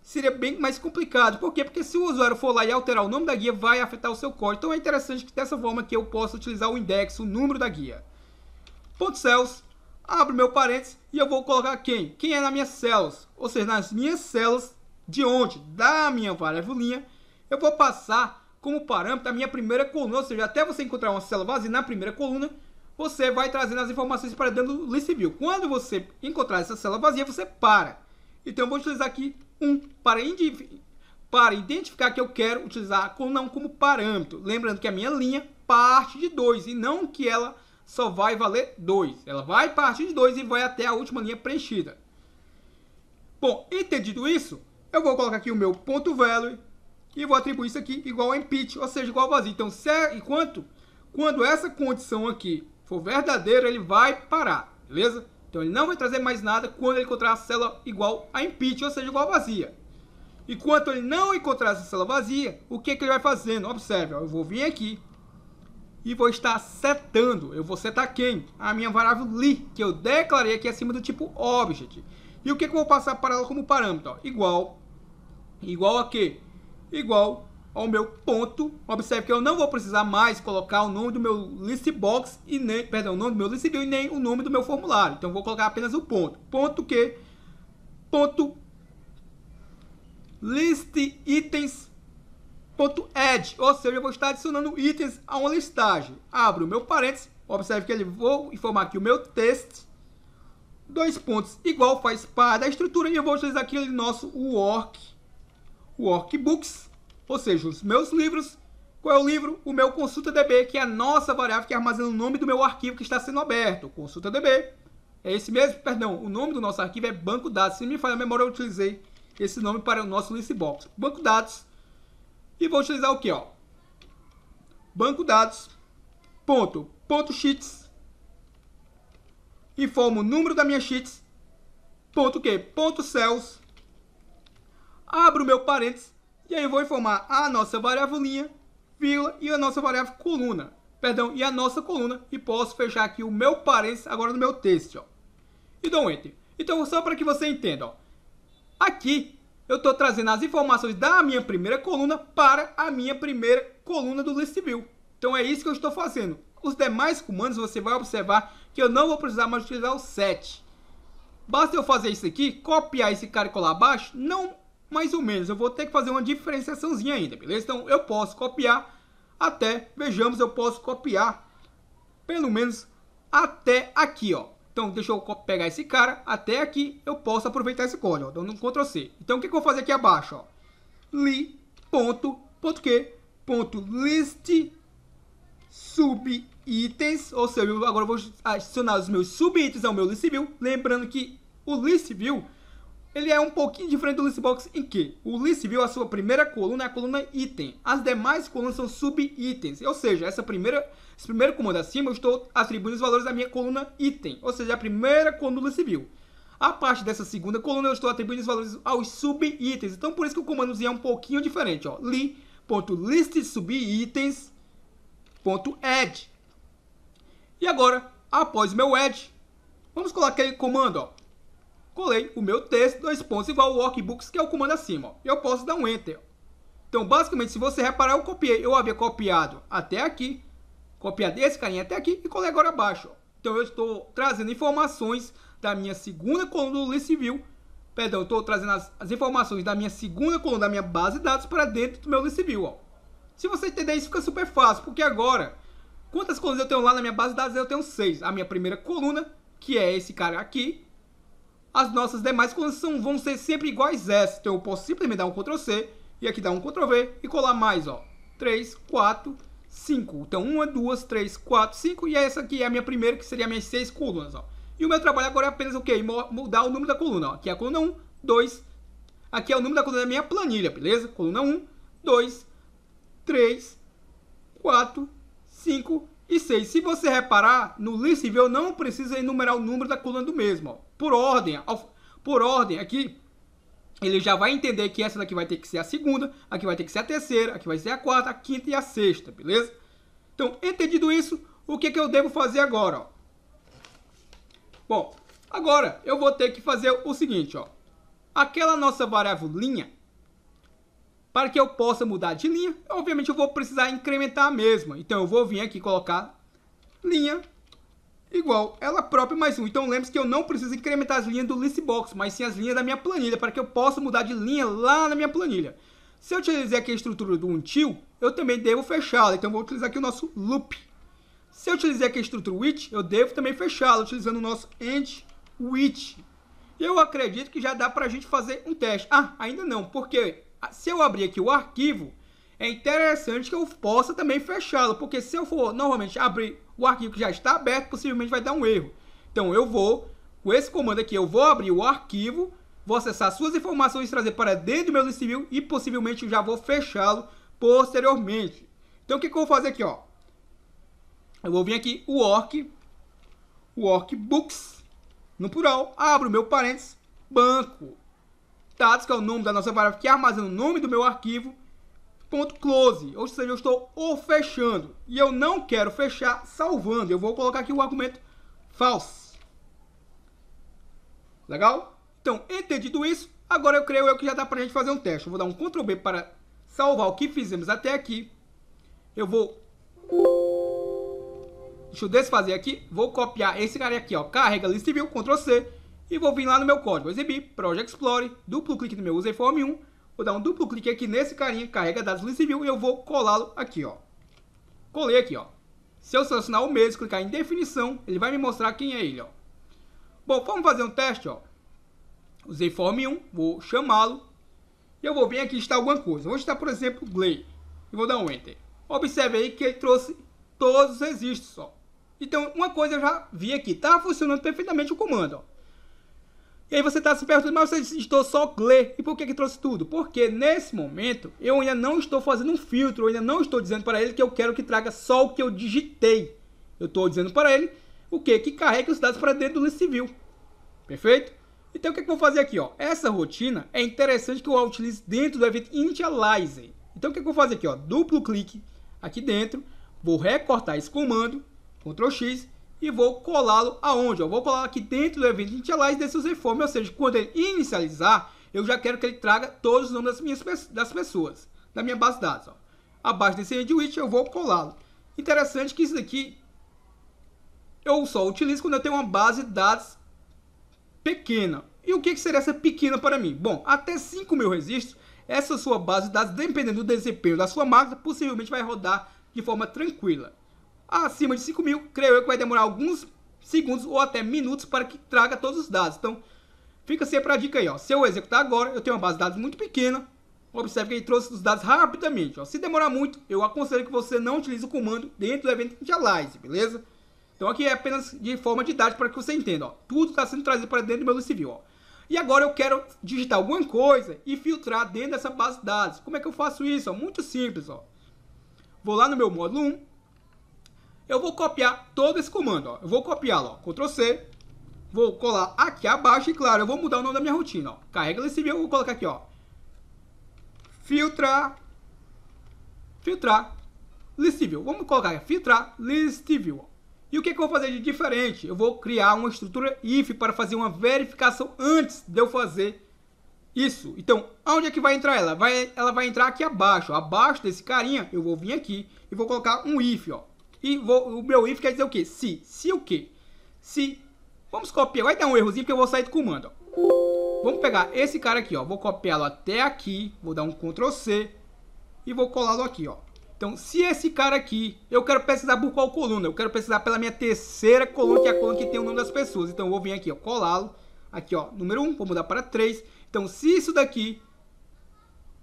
S1: seria bem mais complicado. Por quê? Porque se o usuário for lá e alterar o nome da guia, vai afetar o seu código. Então é interessante que dessa forma que eu possa utilizar o index, o número da guia. Ponto cells, abro meu parênteses e eu vou colocar quem? Quem é nas minhas células? Ou seja, nas minhas células, de onde? Da minha linha, eu vou passar como parâmetro a minha primeira coluna. Ou seja, até você encontrar uma célula vazia na primeira coluna, você vai trazendo as informações para dentro do list Quando você encontrar essa célula vazia, você para. Então, eu vou utilizar aqui um para, para identificar que eu quero utilizar a não como parâmetro. Lembrando que a minha linha parte de 2 e não que ela só vai valer 2. Ela vai partir de 2 e vai até a última linha preenchida. Bom, entendido isso, eu vou colocar aqui o meu ponto value e vou atribuir isso aqui igual a empty, ou seja, igual a vazio. Então, se é, enquanto quando essa condição aqui for verdadeiro, ele vai parar, beleza? Então ele não vai trazer mais nada quando ele encontrar a célula igual a impeachment, ou seja, igual vazia. Enquanto ele não encontrar essa célula vazia, o que, é que ele vai fazendo? Observe, ó, eu vou vir aqui e vou estar setando. Eu vou setar quem? A minha variável li, que eu declarei aqui acima do tipo object. E o que, é que eu vou passar para ela como parâmetro? Ó, igual. Igual a quê? Igual ao meu ponto. Observe que eu não vou precisar mais colocar o nome do meu list box e nem, perdão, o nome do meu list view e nem o nome do meu formulário. Então vou colocar apenas o ponto. Ponto que ponto list itens ponto add, ou seja, eu vou estar adicionando itens a uma listagem. Abro o meu parênteses, observe que ele vou informar aqui o meu texto dois pontos igual faz parte da estrutura e eu vou utilizar aqui o nosso work workbooks ou seja, os meus livros, qual é o livro? O meu consulta DB, que é a nossa variável que armazena o nome do meu arquivo que está sendo aberto. Consulta DB. É esse mesmo, perdão, o nome do nosso arquivo é banco dados. Se me falha a memória, eu utilizei esse nome para o nosso listbox. Banco dados. E vou utilizar o que, ó? Banco dados. Ponto. Ponto sheets. Informo o número da minha sheets. Ponto que? Ponto cells. Abro meu parênteses e aí eu vou informar a nossa variável linha, vírgula, e a nossa variável coluna. Perdão, e a nossa coluna. E posso fechar aqui o meu parênteses agora no meu texto. Ó. E dou um enter. Então, só para que você entenda. Ó. Aqui, eu estou trazendo as informações da minha primeira coluna para a minha primeira coluna do list view. Então, é isso que eu estou fazendo. Os demais comandos, você vai observar que eu não vou precisar mais utilizar o set. Basta eu fazer isso aqui, copiar esse cara e colar abaixo, não mais ou menos. Eu vou ter que fazer uma diferenciaçãozinha ainda, beleza? Então eu posso copiar até, vejamos, eu posso copiar pelo menos até aqui, ó. Então, deixa eu pegar esse cara até aqui, eu posso aproveitar esse código, ó, dando um Ctrl C. Então, o que, que eu vou fazer aqui abaixo, ó? Li, ponto, ponto que, ponto, list, subitens, ou seja, eu agora vou adicionar os meus subitens ao meu list view, lembrando que o list view ele é um pouquinho diferente do Listbox em que o List viu a sua primeira coluna é a coluna item. As demais colunas são sub-itens, ou seja, essa primeira, esse primeiro comando acima eu estou atribuindo os valores da minha coluna item, ou seja, a primeira coluna do List View. A parte dessa segunda coluna eu estou atribuindo os valores aos sub-itens, então por isso que o comando é um pouquinho diferente, ó, li.list.subitens.add. E agora, após o meu add, vamos colocar aquele comando, ó, colei o meu texto, dois pontos, igual o workbooks, que é o comando acima. Ó. Eu posso dar um Enter. Então, basicamente, se você reparar, eu copiei. Eu havia copiado até aqui, copiado esse carinha até aqui e colei agora abaixo. Ó. Então, eu estou trazendo informações da minha segunda coluna do Civil. Perdão, estou trazendo as, as, informações da minha segunda coluna da minha base de dados para dentro do meu Civil. Ó. Se você entender isso, fica super fácil, porque agora, quantas colunas eu tenho lá na minha base de dados? Eu tenho seis. A minha primeira coluna, que é esse cara aqui, as nossas demais condições vão ser sempre iguais a essa. Então eu posso simplesmente dar um Ctrl C e aqui dar um Ctrl V e colar mais, ó. 3, 4, 5. Então 1, 2, 3, 4, 5 e essa aqui é a minha primeira que seria minhas 6 colunas, ó. E o meu trabalho agora é apenas o quê? Mudar o número da coluna, ó. Aqui é a coluna 1, 2, aqui é o número da coluna da minha planilha, beleza? Coluna 1, 2, 3, 4, 5 e 6. Se você reparar, no Linsville não precisa enumerar o número da coluna do mesmo. Ó. Por ordem, por ordem, aqui ele já vai entender que essa daqui vai ter que ser a segunda, aqui vai ter que ser a terceira, aqui vai ser a quarta, a quinta e a sexta, beleza? Então, entendido isso, o que, que eu devo fazer agora? Ó? Bom, agora eu vou ter que fazer o seguinte, ó. Aquela nossa variável linha, para que eu possa mudar de linha, obviamente eu vou precisar incrementar a mesma. Então eu vou vir aqui colocar linha igual ela própria mais um. Então lembre-se que eu não preciso incrementar as linhas do listbox, mas sim as linhas da minha planilha, para que eu possa mudar de linha lá na minha planilha. Se eu utilizar aqui a estrutura do until, eu também devo fechá-la, então vou utilizar aqui o nosso loop. Se eu utilizar aqui a estrutura which, eu devo também fechá-la, utilizando o nosso end which. Eu acredito que já dá para a gente fazer um teste. Ah, ainda não, porque ah, se eu abrir aqui o arquivo, é interessante que eu possa também fechá-lo, porque se eu for normalmente abrir o arquivo que já está aberto, possivelmente vai dar um erro. Então eu vou, com esse comando aqui, eu vou abrir o arquivo, vou acessar suas informações, trazer para dentro do meu civil e possivelmente eu já vou fechá-lo posteriormente. Então o que, que, eu vou fazer aqui, ó? Eu vou vir aqui, o orc, o orc books, no plural, abro meu parênteses, banco status, que é o nome da nossa variável que armazena o nome do meu arquivo, ponto .close, ou seja, eu estou o fechando. E eu não quero fechar salvando, eu vou colocar aqui o argumento false. Legal? Então, entendido isso, agora eu creio eu que já dá para a gente fazer um teste. Eu vou dar um Ctrl B para salvar o que fizemos até aqui. Eu vou... Deixa eu desfazer aqui. Vou copiar esse cara aqui, ó. Carrega list view, Ctrl C e vou vir lá no meu código exibir, Project Explore, duplo clique no meu User Form 1, vou dar um duplo clique aqui nesse carinha, carrega dados do civil e eu vou colá-lo aqui, ó. Colei aqui, ó. Se eu selecionar o mesmo, clicar em definição, ele vai me mostrar quem é ele, ó. Bom, vamos fazer um teste, ó. Usei form 1, vou chamá-lo. E eu vou vir aqui instalar alguma coisa. Vou instalar, por exemplo, Glay. E vou dar um Enter. Observe aí que ele trouxe todos os registros, ó. Então, uma coisa eu já vi aqui. Tá funcionando perfeitamente o comando, ó. E aí você está se perguntando, mas você digitou só ler. E por que, que trouxe tudo? Porque nesse momento eu ainda não estou fazendo um filtro, eu ainda não estou dizendo para ele que eu quero que traga só o que eu digitei. Eu estou dizendo para ele o que? Que carregue os dados para dentro do list civil. Perfeito? Então o que, é que eu vou fazer aqui? Ó? Essa rotina é interessante que eu utilize dentro do evento initialize. Então o que, é que eu vou fazer aqui? Ó? Duplo clique aqui dentro, vou recortar esse comando, Ctrl X, e vou colá-lo aonde? Eu vou colar aqui dentro do evento initialize desses reform, ou seja, quando ele inicializar, eu já quero que ele traga todos os nomes das, minhas, das pessoas, da minha base de dados. Ó. Abaixo desse endwitch eu vou colá-lo. Interessante que isso daqui eu só utilizo quando eu tenho uma base de dados pequena. E o que, que seria essa pequena para mim? Bom, até 5 mil registros, essa sua base de dados, dependendo do desempenho da sua máquina, possivelmente vai rodar de forma tranquila acima de 5 mil, creio eu que vai demorar alguns segundos ou até minutos para que traga todos os dados. Então, fica sempre a dica aí, ó. Se eu executar agora, eu tenho uma base de dados muito pequena. Observe que ele trouxe os dados rapidamente, ó. Se demorar muito, eu aconselho que você não utilize o comando dentro do evento initialize, beleza? Então, aqui é apenas de forma didática para que você entenda, ó. Tudo está sendo trazido para dentro do meu civil, ó. E agora eu quero digitar alguma coisa e filtrar dentro dessa base de dados. Como é que eu faço isso? Ó? Muito simples, ó. Vou lá no meu módulo 1, eu vou copiar todo esse comando. Ó. Eu vou copiá-lo, Ctrl C, vou colar aqui abaixo e, claro, eu vou mudar o nome da minha rotina. Ó. Carrega esse vídeo, eu vou colocar aqui, ó, filtrar, filtrar, listview. Vamos colocar aqui, filtrar, listível. E o que, que eu vou fazer de diferente? Eu vou criar uma estrutura if para fazer uma verificação antes de eu fazer isso. Então, onde é que vai entrar ela? Vai, ela vai entrar aqui abaixo. Ó. Abaixo desse carinha, eu vou vir aqui e vou colocar um if, ó. E vou, o meu if quer dizer o quê? Se. Se o quê? Se. Vamos copiar. Vai dar um errozinho porque eu vou sair do comando. Vamos pegar esse cara aqui, ó. Vou copiá-lo até aqui. Vou dar um Ctrl C. E vou colá-lo aqui, ó. Então, se esse cara aqui, eu quero pesquisar por qual coluna? Eu quero pesquisar pela minha terceira coluna, que é a coluna que tem o nome das pessoas. Então, eu vou vir aqui, ó, colá-lo. Aqui, ó, número 1, vou mudar para 3. Então, se isso daqui,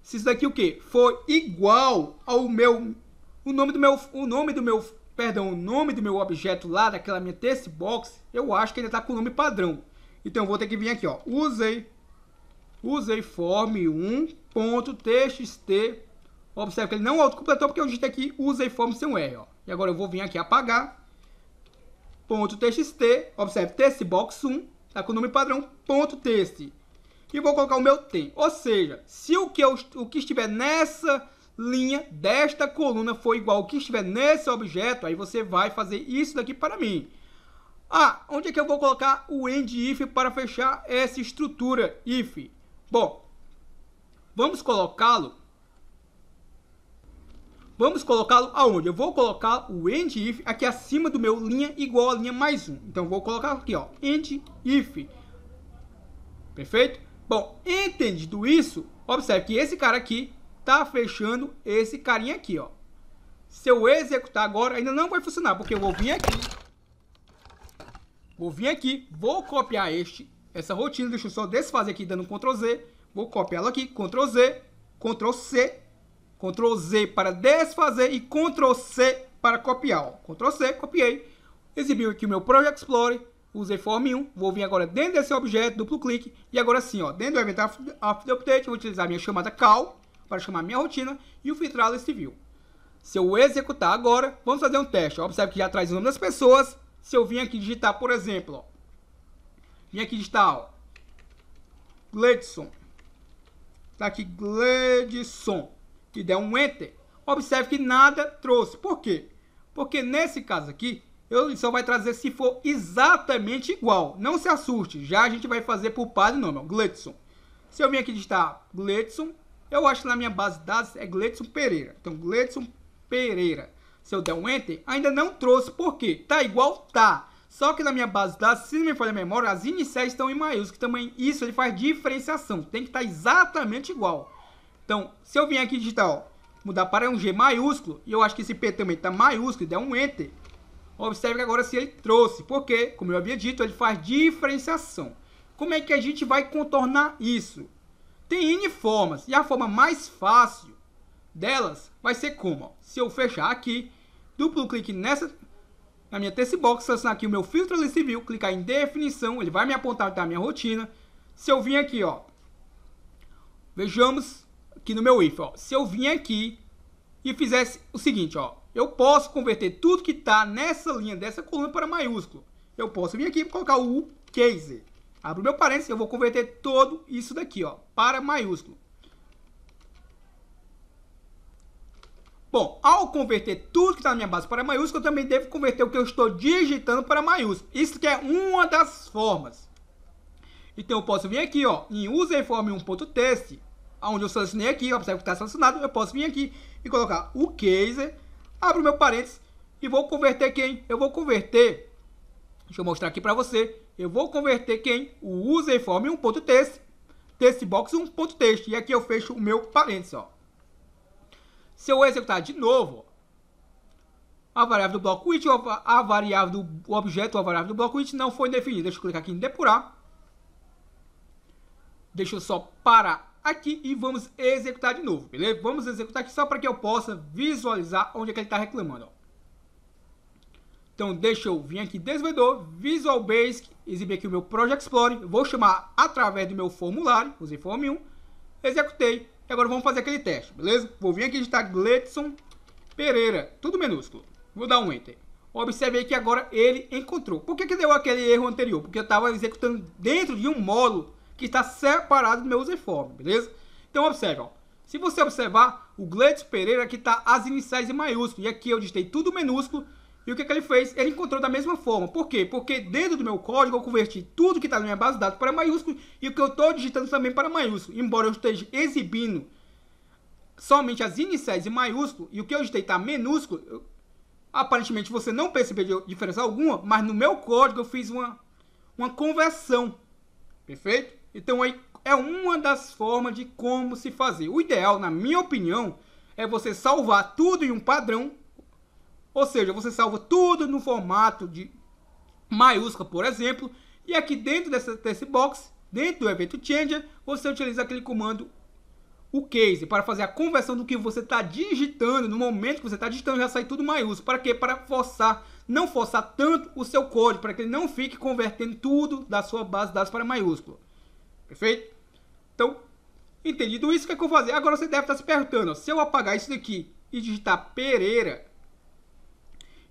S1: se isso daqui o quê? For igual ao meu, o nome do meu, o nome do meu perdão, o nome do meu objeto lá daquela minha text box, eu acho que ele está com o nome padrão. Então eu vou ter que vir aqui, ó, usei, usei form1.txt, observe que ele não autocompletou porque eu digitei aqui usei form sem um R, ó. E agora eu vou vir aqui apagar, ponto .txt, observe, text box 1, tá com o nome padrão, ponto .txt. E vou colocar o meu tem, ou seja, se o que, eu, o que estiver nessa linha desta coluna for igual ao que estiver nesse objeto, aí você vai fazer isso daqui para mim. Ah, onde é que eu vou colocar o end if para fechar essa estrutura if? Bom, vamos colocá-lo Vamos colocá-lo aonde? Eu vou colocar o end if aqui acima do meu linha igual a linha mais 1. Então, vou colocar aqui, ó, end if. Perfeito? Bom, entendido isso, observe que esse cara aqui tá fechando esse carinha aqui, ó. Se eu executar agora, ainda não vai funcionar, porque eu vou vir aqui. Vou vir aqui, vou copiar este, essa rotina, deixa eu só desfazer aqui dando um Ctrl Z. Vou copiar ela aqui, Ctrl Z, Ctrl C, Ctrl Z para desfazer e Ctrl C para copiar. Ó. Ctrl C, copiei. Exibiu aqui o meu Project Explorer, usei Form 1, vou vir agora dentro desse objeto, duplo clique, e agora sim, ó, dentro do Event After Update, vou utilizar a minha chamada Call para chamar minha rotina e o filtrá-la em viu. Se eu executar agora, vamos fazer um teste. Observe que já traz o nome das pessoas. Se eu vim aqui digitar, por exemplo, ó, vim aqui digitar, ó, Gledson, tá aqui Gledson, e der um Enter, observe que nada trouxe. Por quê? Porque nesse caso aqui, ele só vai trazer se for exatamente igual. Não se assuste, já a gente vai fazer por padre nome, ó, Gledson. Se eu vim aqui digitar Gledson, eu acho que na minha base de dados é Gleidson Pereira. Então, Gleidson Pereira. Se eu der um Enter, ainda não trouxe. Por quê? Tá igual? Tá. Só que na minha base de dados, se não me falha a memória, as iniciais estão em maiúsculo Também isso ele faz diferenciação. Tem que estar tá exatamente igual. Então, se eu vir aqui digitar, ó, mudar para um G maiúsculo, e eu acho que esse P também está maiúsculo, e der um Enter, observe que agora se ele trouxe, porque, como eu havia dito, ele faz diferenciação. Como é que a gente vai contornar isso? Tem N formas e a forma mais fácil delas vai ser como? Ó, se eu fechar aqui, duplo clique nessa, na minha textbox, selecionar aqui o meu filtro list view, clicar em definição, ele vai me apontar a minha rotina. Se eu vim aqui, ó, vejamos aqui no meu if, ó, se eu vim aqui e fizesse o seguinte, ó, eu posso converter tudo que está nessa linha dessa coluna para maiúsculo. Eu posso vir aqui e colocar o case. Abro meu parênteses, eu vou converter todo isso daqui, ó, para maiúsculo. Bom, ao converter tudo que está na minha base para maiúsculo, eu também devo converter o que eu estou digitando para maiúsculo. Isso que é uma das formas. Então eu posso vir aqui ó, em userform 1test onde eu selecionei aqui, observe que está selecionado, eu posso vir aqui e colocar o case, abro meu parênteses e vou converter quem? Eu vou converter, deixa eu mostrar aqui para você, eu vou converter quem? O userform 1test desse box um ponto texto. E aqui eu fecho o meu parênteses. Ó. Se eu executar de novo, a variável do bloco it, a variável do objeto, a variável do bloco it não foi definida. Deixa eu clicar aqui em depurar. Deixa eu só parar aqui e vamos executar de novo, beleza? Vamos executar aqui só para que eu possa visualizar onde é que ele está reclamando, ó. Então deixa eu vir aqui, desenvolvedor, Visual Basic, exibir aqui o meu Project Explorer, vou chamar através do meu formulário, usei Form 1, executei. E agora vamos fazer aquele teste, beleza? Vou vir aqui digitar Gletson Pereira, tudo minúsculo. Vou dar um Enter. Observei que agora ele encontrou. Por que, que deu aquele erro anterior? Porque eu estava executando dentro de um módulo que está separado do meu user form, beleza? Então observe, ó. Se você observar, o Gletson Pereira aqui está as iniciais em maiúsculo. E aqui eu digitei tudo minúsculo e o que, é que ele fez? Ele encontrou da mesma forma. Por quê? Porque dentro do meu código eu converti tudo que está na minha base de dados para maiúsculo e o que eu estou digitando também para maiúsculo. Embora eu esteja exibindo somente as iniciais em maiúsculo e o que eu digitei está minúsculo, eu, aparentemente você não percebeu diferença alguma, mas no meu código eu fiz uma, uma conversão. Perfeito? Então aí é uma das formas de como se fazer. O ideal, na minha opinião, é você salvar tudo em um padrão ou seja, você salva tudo no formato de maiúscula, por exemplo, e aqui dentro dessa, desse box, dentro do evento changer, você utiliza aquele comando o case para fazer a conversão do que você está digitando no momento que você está digitando já sai tudo maiúsculo para quê para forçar não forçar tanto o seu código para que ele não fique convertendo tudo da sua base de dados para maiúsculo perfeito então entendido isso o que, é que eu vou fazer agora você deve estar tá se perguntando ó, se eu apagar isso daqui e digitar Pereira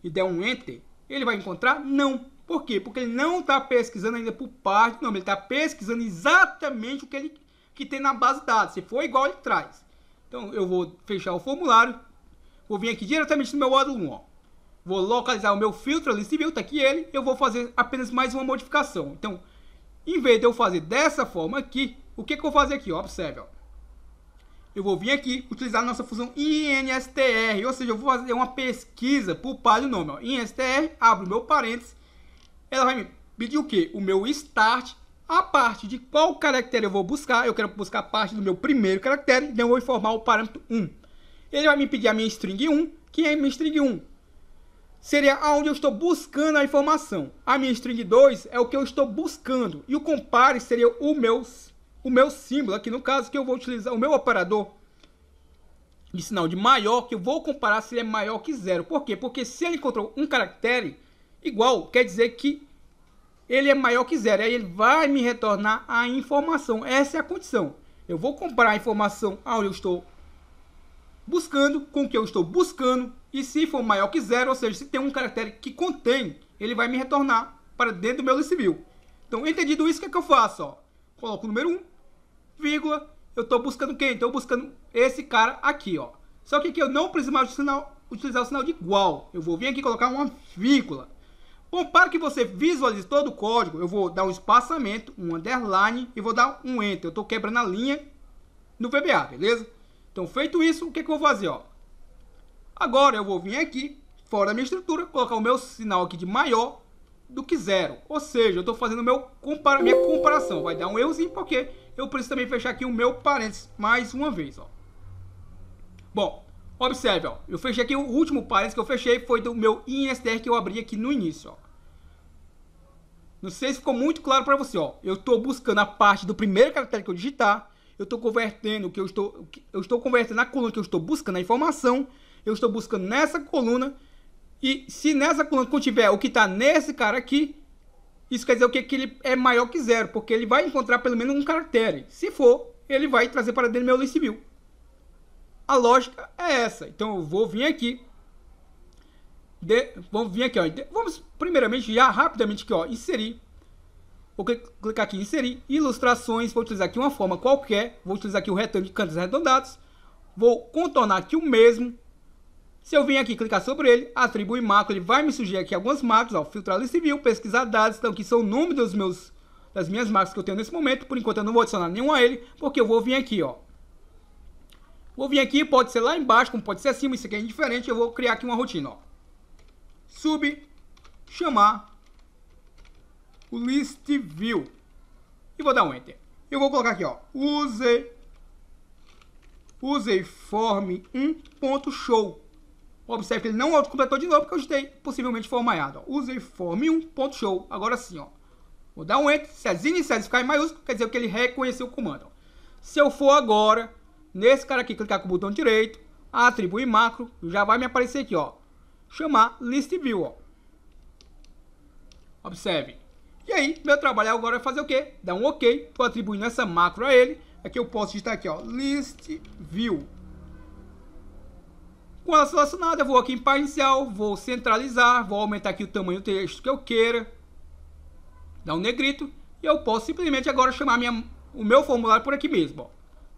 S1: e der um Enter, ele vai encontrar não. Por quê? Porque ele não está pesquisando ainda por parte do nome, ele está pesquisando exatamente o que ele que tem na base de dados. Se for igual, ele traz. Então eu vou fechar o formulário, vou vir aqui diretamente no meu módulo 1, ó. vou localizar o meu filtro ali, se viu, está aqui ele, eu vou fazer apenas mais uma modificação. Então, em vez de eu fazer dessa forma aqui, o que, que eu vou fazer aqui? Ó, observe, ó eu vou vir aqui utilizar a nossa função INSTR, ou seja, eu vou fazer uma pesquisa por par de nome. Ó. INSTR, abro meu parênteses, ela vai me pedir o que? O meu start, a parte de qual caractere eu vou buscar, eu quero buscar a parte do meu primeiro caractere, então eu vou informar o parâmetro 1. Ele vai me pedir a minha string 1, que é a minha string 1. Seria aonde eu estou buscando a informação. A minha string 2 é o que eu estou buscando. E o compare seria o meu o meu símbolo, aqui no caso que eu vou utilizar, o meu operador de sinal de maior, que eu vou comparar se ele é maior que zero. Por quê? Porque se ele encontrou um caractere igual, quer dizer que ele é maior que zero. Aí ele vai me retornar a informação. Essa é a condição. Eu vou comparar a informação aonde eu estou buscando com o que eu estou buscando. E se for maior que zero, ou seja, se tem um caractere que contém, ele vai me retornar para dentro do meu list view. Então, entendido isso, o que, é que eu faço? Ó? Coloco o número 1, vírgula, eu estou buscando quem? Estou buscando esse cara aqui, ó. Só que aqui eu não preciso mais sinal, utilizar o sinal de igual. Eu vou vir aqui colocar uma vírgula. Bom, para que você visualize todo o código, eu vou dar um espaçamento, um underline e vou dar um enter. Eu estou quebrando a linha no VBA, beleza? Então, feito isso, o que, é que eu vou fazer? Ó? Agora eu vou vir aqui, fora da minha estrutura, colocar o meu sinal aqui de maior do que zero. Ou seja, eu estou fazendo meu compara minha comparação. Vai dar um errozinho porque eu preciso também fechar aqui o meu parênteses mais uma vez, ó. Bom, observe, ó, eu fechei aqui o último parênteses que eu fechei foi do meu INSTR que eu abri aqui no início, ó. Não sei se ficou muito claro para você, ó. Eu estou buscando a parte do primeiro caractere que eu digitar, eu estou convertendo que eu estou, eu estou convertendo na coluna que eu estou buscando a informação, eu estou buscando nessa coluna e se nessa coluna contiver o que está nesse cara aqui, isso quer dizer o quê? Que ele é maior que zero, porque ele vai encontrar pelo menos um caractere. Se for, ele vai trazer para dentro meu list civil. A lógica é essa. Então eu vou vir aqui. De, vamos vir aqui, ó. Vamos primeiramente já rapidamente aqui, ó, inserir. Vou clicar aqui em inserir, ilustrações, vou utilizar aqui uma forma qualquer, vou utilizar aqui o retângulo de cantos arredondados. Vou contornar aqui o mesmo, se eu vim aqui clicar sobre ele, atribui macro, ele vai me sugerir aqui algumas macros, ó, filtrar lista view, pesquisar dados, então aqui são o nome dos meus, das minhas macros que eu tenho nesse momento, por enquanto eu não vou adicionar nenhuma a ele, porque eu vou vir aqui, ó. Vou vir aqui, pode ser lá embaixo, como pode ser acima, isso aqui é indiferente, eu vou criar aqui uma rotina, ó. Sub, chamar, o list view, e vou dar um enter. Eu vou colocar aqui, ó, use, use form 1.show, Observe que ele não auto completou de novo, porque eu chutei, possivelmente for o usei Use form 1show Agora sim, ó. Vou dar um enter, se as iniciais ficarem em maiúsculo, quer dizer que ele reconheceu o comando. Ó. Se eu for agora, nesse cara aqui, clicar com o botão direito, atribuir macro, já vai me aparecer aqui, ó. Chamar list view, ó. Observe. E aí, meu trabalho agora é fazer o quê? Dar um OK, estou atribuindo essa macro a ele. Aqui eu posso digitar aqui, ó, list view. Com ela selecionada, eu vou aqui em parcial, vou centralizar, vou aumentar aqui o tamanho do texto que eu queira, dar um negrito, e eu posso simplesmente agora chamar minha, o meu formulário por aqui mesmo. Ó.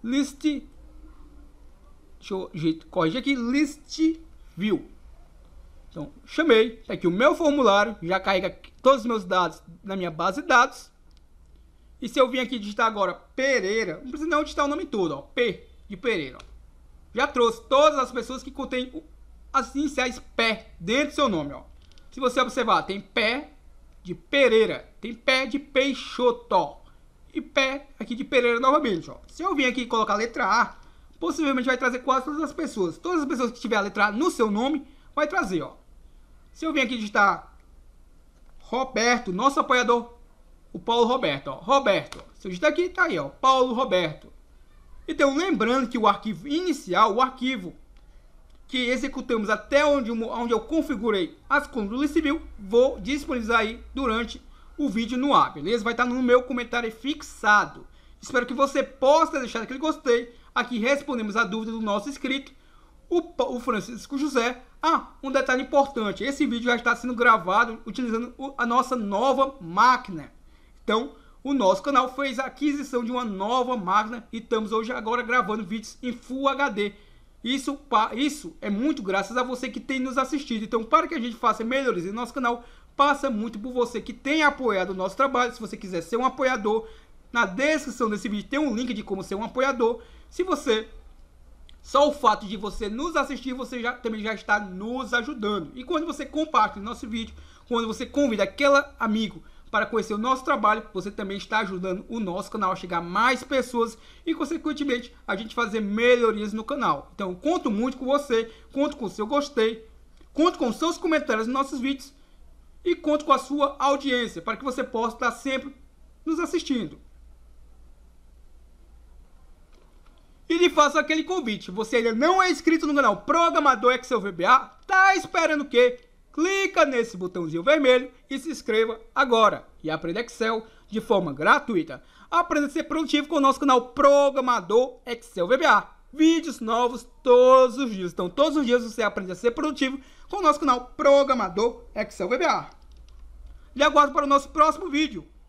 S1: List, deixa eu corrigir aqui, list view. Então, chamei, tá aqui o meu formulário, já carrega todos os meus dados na minha base de dados. E se eu vim aqui digitar agora Pereira, não precisa não digitar o nome todo, ó, P de Pereira, ó. Já trouxe todas as pessoas que contêm as iniciais pé dentro do seu nome. Ó. Se você observar, tem pé de Pereira, tem pé de Peixoto e pé aqui de Pereira novamente. Ó. Se eu vir aqui e colocar a letra A, possivelmente vai trazer quase todas as pessoas. Todas as pessoas que tiver a letra A no seu nome, vai trazer. Ó. Se eu vir aqui digitar Roberto, nosso apoiador, o Paulo Roberto. Ó. Roberto. Se eu digitar aqui, tá aí, ó. Paulo Roberto. Então, lembrando que o arquivo inicial, o arquivo que executamos até onde, onde eu configurei as controles civil, vou disponibilizar aí durante o vídeo no ar, beleza? Vai estar no meu comentário fixado. Espero que você possa deixar aquele gostei. Aqui respondemos a dúvida do nosso inscrito, o, o Francisco José. Ah, um detalhe importante, esse vídeo já está sendo gravado utilizando a nossa nova máquina. Então, o nosso canal fez a aquisição de uma nova máquina e estamos hoje agora gravando vídeos em Full HD. Isso, isso é muito graças a você que tem nos assistido. Então, para que a gente faça melhorias em nosso canal, passa muito por você que tem apoiado o nosso trabalho. Se você quiser ser um apoiador, na descrição desse vídeo tem um link de como ser um apoiador. Se você só o fato de você nos assistir, você já, também já está nos ajudando. E quando você compartilha nosso vídeo, quando você convida aquele amigo para conhecer o nosso trabalho, você também está ajudando o nosso canal a chegar a mais pessoas e, consequentemente, a gente fazer melhorias no canal. Então, conto muito com você, conto com o seu gostei, conto com seus comentários nos nossos vídeos e conto com a sua audiência para que você possa estar sempre nos assistindo. E lhe faço aquele convite, você ainda não é inscrito no canal Programador Excel VBA? Tá esperando o quê? clica nesse botãozinho vermelho e se inscreva agora e aprenda Excel de forma gratuita. Aprenda a ser produtivo com o nosso canal Programador Excel VBA. Vídeos novos todos os dias. Então, todos os dias você aprende a ser produtivo com o nosso canal Programador Excel VBA. E aguardo para o nosso próximo vídeo.